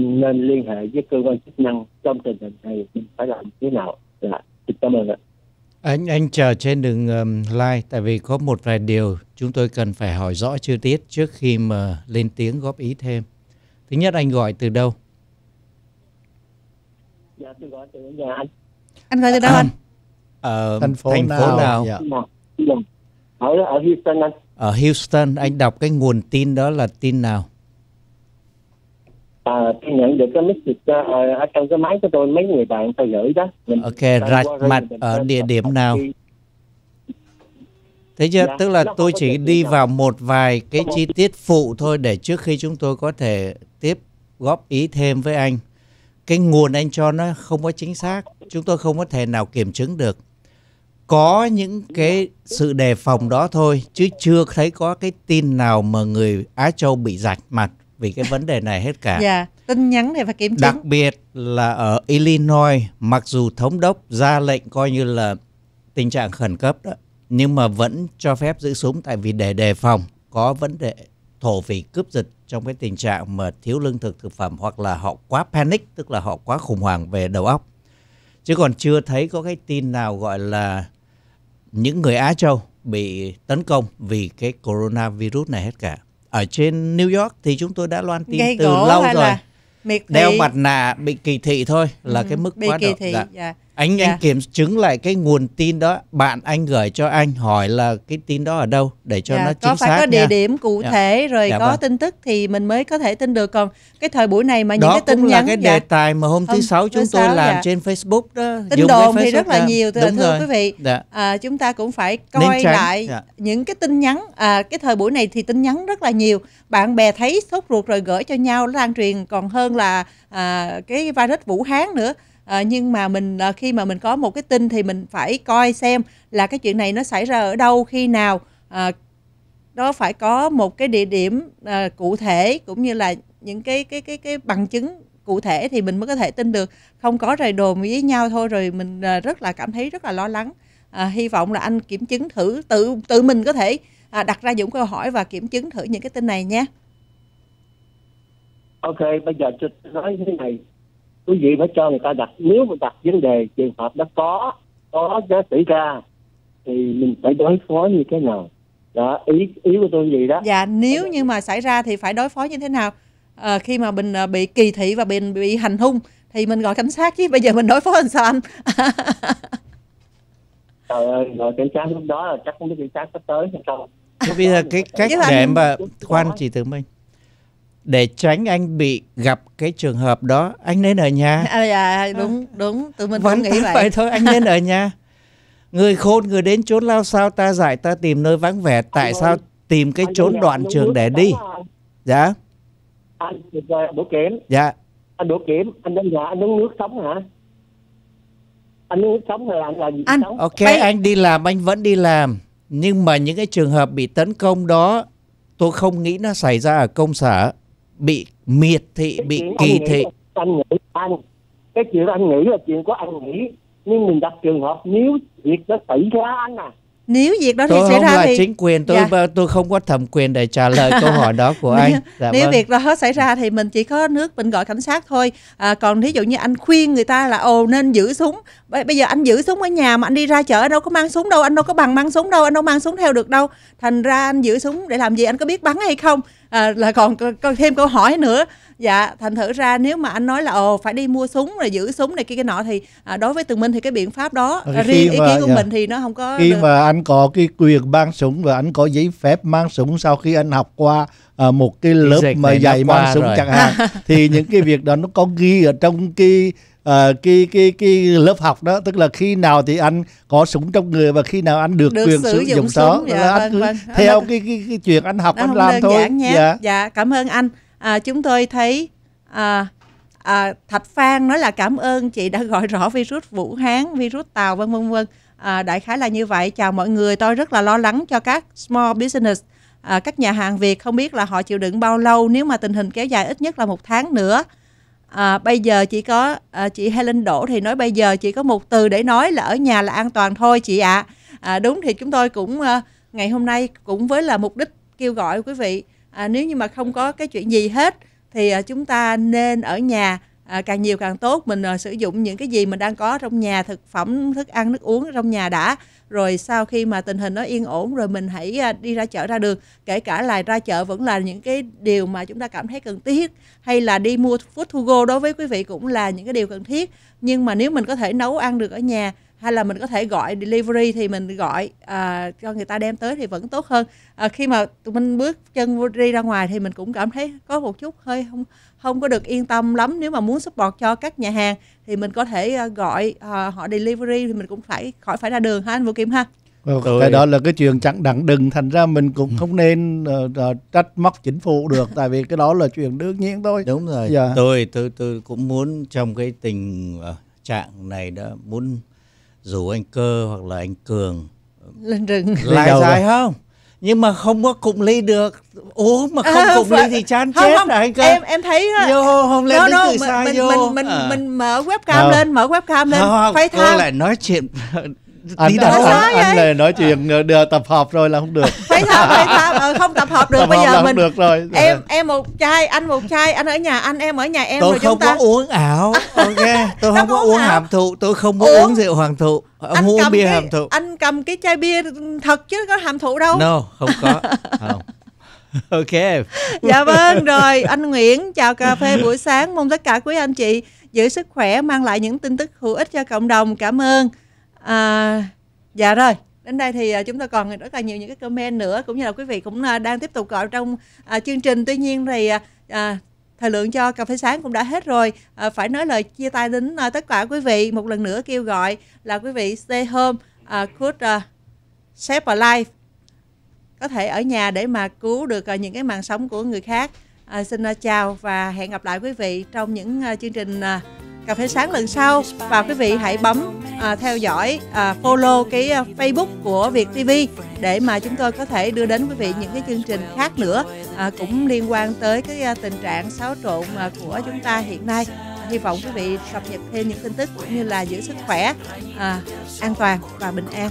nên liên hệ với cơ quan chức năng trong tình hình này phải làm thế nào là dạ, xin cảm ơn ạ anh anh chờ trên đường um, live tại vì có một vài điều chúng tôi cần phải hỏi rõ chi tiết trước khi mà lên tiếng góp ý thêm thứ nhất anh gọi từ đâu dạ tôi gọi từ nhà anh anh gọi từ đâu anh ở à, um, thành phố thành nào, phố nào? Dạ. dạ. ở ở Houston anh ở Houston anh đọc cái nguồn tin đó là tin nào à, tôi nhận được cái message ờ, ở trong cái máy của tôi mấy người bạn tôi gửi đó mình ok rạch mặt ở địa điểm nào Thế chứ, dạ, tức là tôi chỉ đi nào. vào một vài cái chi tiết phụ thôi để trước khi chúng tôi có thể tiếp góp ý thêm với anh. Cái nguồn anh cho nó không có chính xác, chúng tôi không có thể nào kiểm chứng được. Có những cái sự đề phòng đó thôi, chứ chưa thấy có cái tin nào mà người Á Châu bị rạch mặt vì cái vấn đề này hết cả. Dạ, tin nhắn này phải kiểm chứng. Đặc biệt là ở Illinois, mặc dù thống đốc ra lệnh coi như là tình trạng khẩn cấp đó, nhưng mà vẫn cho phép giữ súng tại vì để đề phòng có vấn đề thổ phỉ cướp giật trong cái tình trạng mà thiếu lương thực thực phẩm hoặc là họ quá panic tức là họ quá khủng hoảng về đầu óc chứ còn chưa thấy có cái tin nào gọi là những người Á Châu bị tấn công vì cái coronavirus này hết cả ở trên New York thì chúng tôi đã loan tin Gây từ lâu rồi là miệt thị. đeo mặt nạ bị kỳ thị thôi là ừ, cái mức bị quá kỳ độ thị, dạ. dạ anh yeah. anh dạ. kiểm chứng lại cái nguồn tin đó bạn anh gửi cho anh hỏi là cái tin đó ở đâu để cho yeah, dạ, nó chính có phải xác có địa nha. điểm cụ yeah. Dạ. thể rồi yeah, có vâng. tin tức thì mình mới có thể tin được còn cái thời buổi này mà những đó cái tin cũng nhắn là cái dạ. đề tài mà hôm thứ sáu chúng tôi 6, làm dạ. trên Facebook đó tin Dùng đồn Facebook thì rất là ra. nhiều thưa, Đúng thưa quý vị dạ. à, chúng ta cũng phải coi lại dạ. những cái tin nhắn à, cái thời buổi này thì tin nhắn rất là nhiều bạn bè thấy sốt ruột rồi gửi cho nhau lan truyền còn hơn là à, cái virus Vũ Hán nữa à, nhưng mà mình à, khi mà mình có một cái tin thì mình phải coi xem là cái chuyện này nó xảy ra ở đâu khi nào à, nó phải có một cái địa điểm à, cụ thể cũng như là những cái cái cái cái bằng chứng cụ thể thì mình mới có thể tin được không có rời đồn với nhau thôi rồi mình à, rất là cảm thấy rất là lo lắng à, hy vọng là anh kiểm chứng thử tự tự mình có thể à, đặt ra những câu hỏi và kiểm chứng thử những cái tin này nhé ok bây giờ tôi nói thế này quý vị phải cho người ta đặt nếu mà đặt vấn đề trường hợp đó có có giá xảy ra thì mình phải đối phó như thế nào đó ý ý của tôi gì đó dạ nếu như mà xảy ra thì phải đối phó như thế nào à, khi mà mình ờ, bị kỳ thị và bị bị hành hung thì mình gọi cảnh sát chứ bây giờ mình đối phó làm sao anh trời ơi gọi cảnh sát lúc đó là chắc không biết cảnh sát sắp tới hay không bây giờ cái cách để mà khoan chị Tử mình để tránh anh bị gặp cái trường hợp đó anh nên ở nhà à, dạ, đúng đúng tụi mình vẫn nghĩ vậy. vậy thôi anh nên ở nhà người khôn người đến chốn lao sao ta giải ta tìm nơi vắng vẻ tại anh sao ơi, tìm cái chốn đoạn trường để đi à. dạ anh đổ kiếm dạ anh đổ kiếm anh đến nhà anh uống nước sống hả anh uống nước sống rồi anh là gì anh, sống ok Mày... anh đi làm anh vẫn đi làm nhưng mà những cái trường hợp bị tấn công đó tôi không nghĩ nó xảy ra ở công sở bị miệt thị cái bị kỳ thị anh nghĩ anh cái chuyện anh nghĩ là chuyện của anh nghĩ nhưng mình đặt trường hợp nếu việc đó xảy ra anh à nếu việc đó tôi thì xảy ra là thì chính quyền tôi dạ. tôi không có thẩm quyền để trả lời câu hỏi đó của anh dạ nếu vâng. việc đó xảy ra thì mình chỉ có nước mình gọi cảnh sát thôi à, còn thí dụ như anh khuyên người ta là ồ nên giữ súng bây giờ anh giữ súng ở nhà mà anh đi ra chợ anh đâu có mang súng đâu anh đâu có bằng mang súng đâu anh đâu mang súng theo được đâu thành ra anh giữ súng để làm gì anh có biết bắn hay không à, là còn còn thêm câu hỏi nữa dạ thành thử ra nếu mà anh nói là ồ phải đi mua súng rồi giữ súng này kia cái nọ thì à, đối với tường minh thì cái biện pháp đó ờ, à, riêng ý kiến của dạ. mình thì nó không có khi được. mà anh có cái quyền mang súng và anh có giấy phép mang súng sau khi anh học qua à, một cái lớp mà dạy mang súng rồi. chẳng hạn thì những cái việc đó nó có ghi ở trong cái uh, cái cái cái lớp học đó tức là khi nào thì anh có súng trong người và khi nào anh được, được quyền sử, dụng, đó dạ, là anh vâng, cứ vâng, vâng. theo Cái, cái cái chuyện anh học đó anh làm thôi nhé. dạ dạ cảm ơn anh à, chúng tôi thấy à, à, thạch phan nói là cảm ơn chị đã gọi rõ virus vũ hán virus tàu vân vân vân à, đại khái là như vậy chào mọi người tôi rất là lo lắng cho các small business à, các nhà hàng việt không biết là họ chịu đựng bao lâu nếu mà tình hình kéo dài ít nhất là một tháng nữa à, bây giờ chỉ có à, chị Helen Đỗ thì nói bây giờ chỉ có một từ để nói là ở nhà là an toàn thôi chị ạ. À. À, đúng thì chúng tôi cũng à, ngày hôm nay cũng với là mục đích kêu gọi quý vị à, nếu như mà không có cái chuyện gì hết thì à, chúng ta nên ở nhà à, càng nhiều càng tốt mình à, sử dụng những cái gì mình đang có trong nhà thực phẩm thức ăn nước uống trong nhà đã rồi sau khi mà tình hình nó yên ổn rồi mình hãy à, đi ra chợ ra đường kể cả là ra chợ vẫn là những cái điều mà chúng ta cảm thấy cần thiết hay là đi mua food to go đối với quý vị cũng là những cái điều cần thiết nhưng mà nếu mình có thể nấu ăn được ở nhà hay là mình có thể gọi delivery thì mình gọi à, cho người ta đem tới thì vẫn tốt hơn à, khi mà tụi mình bước chân đi ra ngoài thì mình cũng cảm thấy có một chút hơi không không có được yên tâm lắm nếu mà muốn support cho các nhà hàng thì mình có thể ờ, gọi uh, họ delivery thì mình cũng phải khỏi phải ra đường ha anh Vũ Kim ha Ừ, cái đó là cái chuyện chẳng đặng đừng thành ra mình cũng ừ. không nên uh, trách móc chính phủ được tại vì cái đó là chuyện đương nhiên thôi đúng rồi dạ. tôi tôi tôi cũng muốn trong cái tình trạng này đó muốn rủ anh cơ hoặc là anh cường lên rừng lại dài không nhưng mà không có cùng ly được uống mà à, không à, cùng ly thì chán không, chết không, rồi cơ em em thấy á ờ, vô hôm lên no, từ xa mình, vô mình mình, à. mình mở webcam à. lên mở webcam lên không, không, phải thang lại nói chuyện anh, anh, anh, anh này nói chuyện à. tập hợp rồi là không được phải sao phải sao ờ, không tập hợp được tập bây hợp giờ mình được rồi em em một chai anh một chai anh ở nhà anh em ở nhà em tôi rồi không chúng ta... có uống ảo ok tôi không, có uống hàm thụ tôi không có uống rượu hoàng thụ ờ, anh uống bia cái, hàm thụ anh cầm cái chai bia thật chứ có hàm thụ đâu no không có không ok dạ vâng rồi anh nguyễn chào cà phê buổi sáng mong tất cả quý anh chị giữ sức khỏe mang lại những tin tức hữu ích cho cộng đồng cảm ơn à, dạ rồi đến đây thì à, chúng tôi còn rất là nhiều những cái comment nữa cũng như là quý vị cũng à, đang tiếp tục gọi trong à, chương trình tuy nhiên thì à, à, thời lượng cho cà phê sáng cũng đã hết rồi à, phải nói lời chia tay đến à, tất cả quý vị một lần nữa kêu gọi là quý vị stay home à, could uh, save a life có thể ở nhà để mà cứu được uh, những cái mạng sống của người khác à, xin uh, chào và hẹn gặp lại quý vị trong những uh, chương trình uh, cà phê sáng lần sau và quý vị hãy bấm à, theo dõi à, follow cái à, Facebook của Việt TV để mà chúng tôi có thể đưa đến quý vị những cái chương trình khác nữa à, cũng liên quan tới cái à, tình trạng xáo trộn à, của chúng ta hiện nay hy vọng quý vị cập nhật thêm những tin tức cũng như là giữ sức khỏe à, an toàn và bình an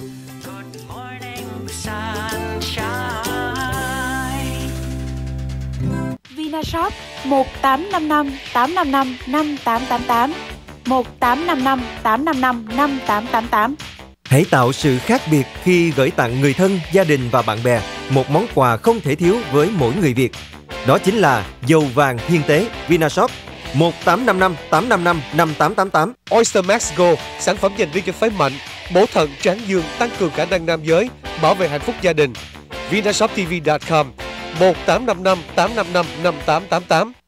sunshine. Vinashop 1855 855 5888 1855 855 5888 Hãy tạo sự khác biệt khi gửi tặng người thân, gia đình và bạn bè một món quà không thể thiếu với mỗi người Việt. Đó chính là dầu vàng thiên tế Vinashop 1855 855 5888 Oyster Max Go, sản phẩm dành riêng cho phái mạnh, bổ thận, tráng dương, tăng cường khả năng nam giới, bảo vệ hạnh phúc gia đình. VinashopTV.com 1855 855 5888.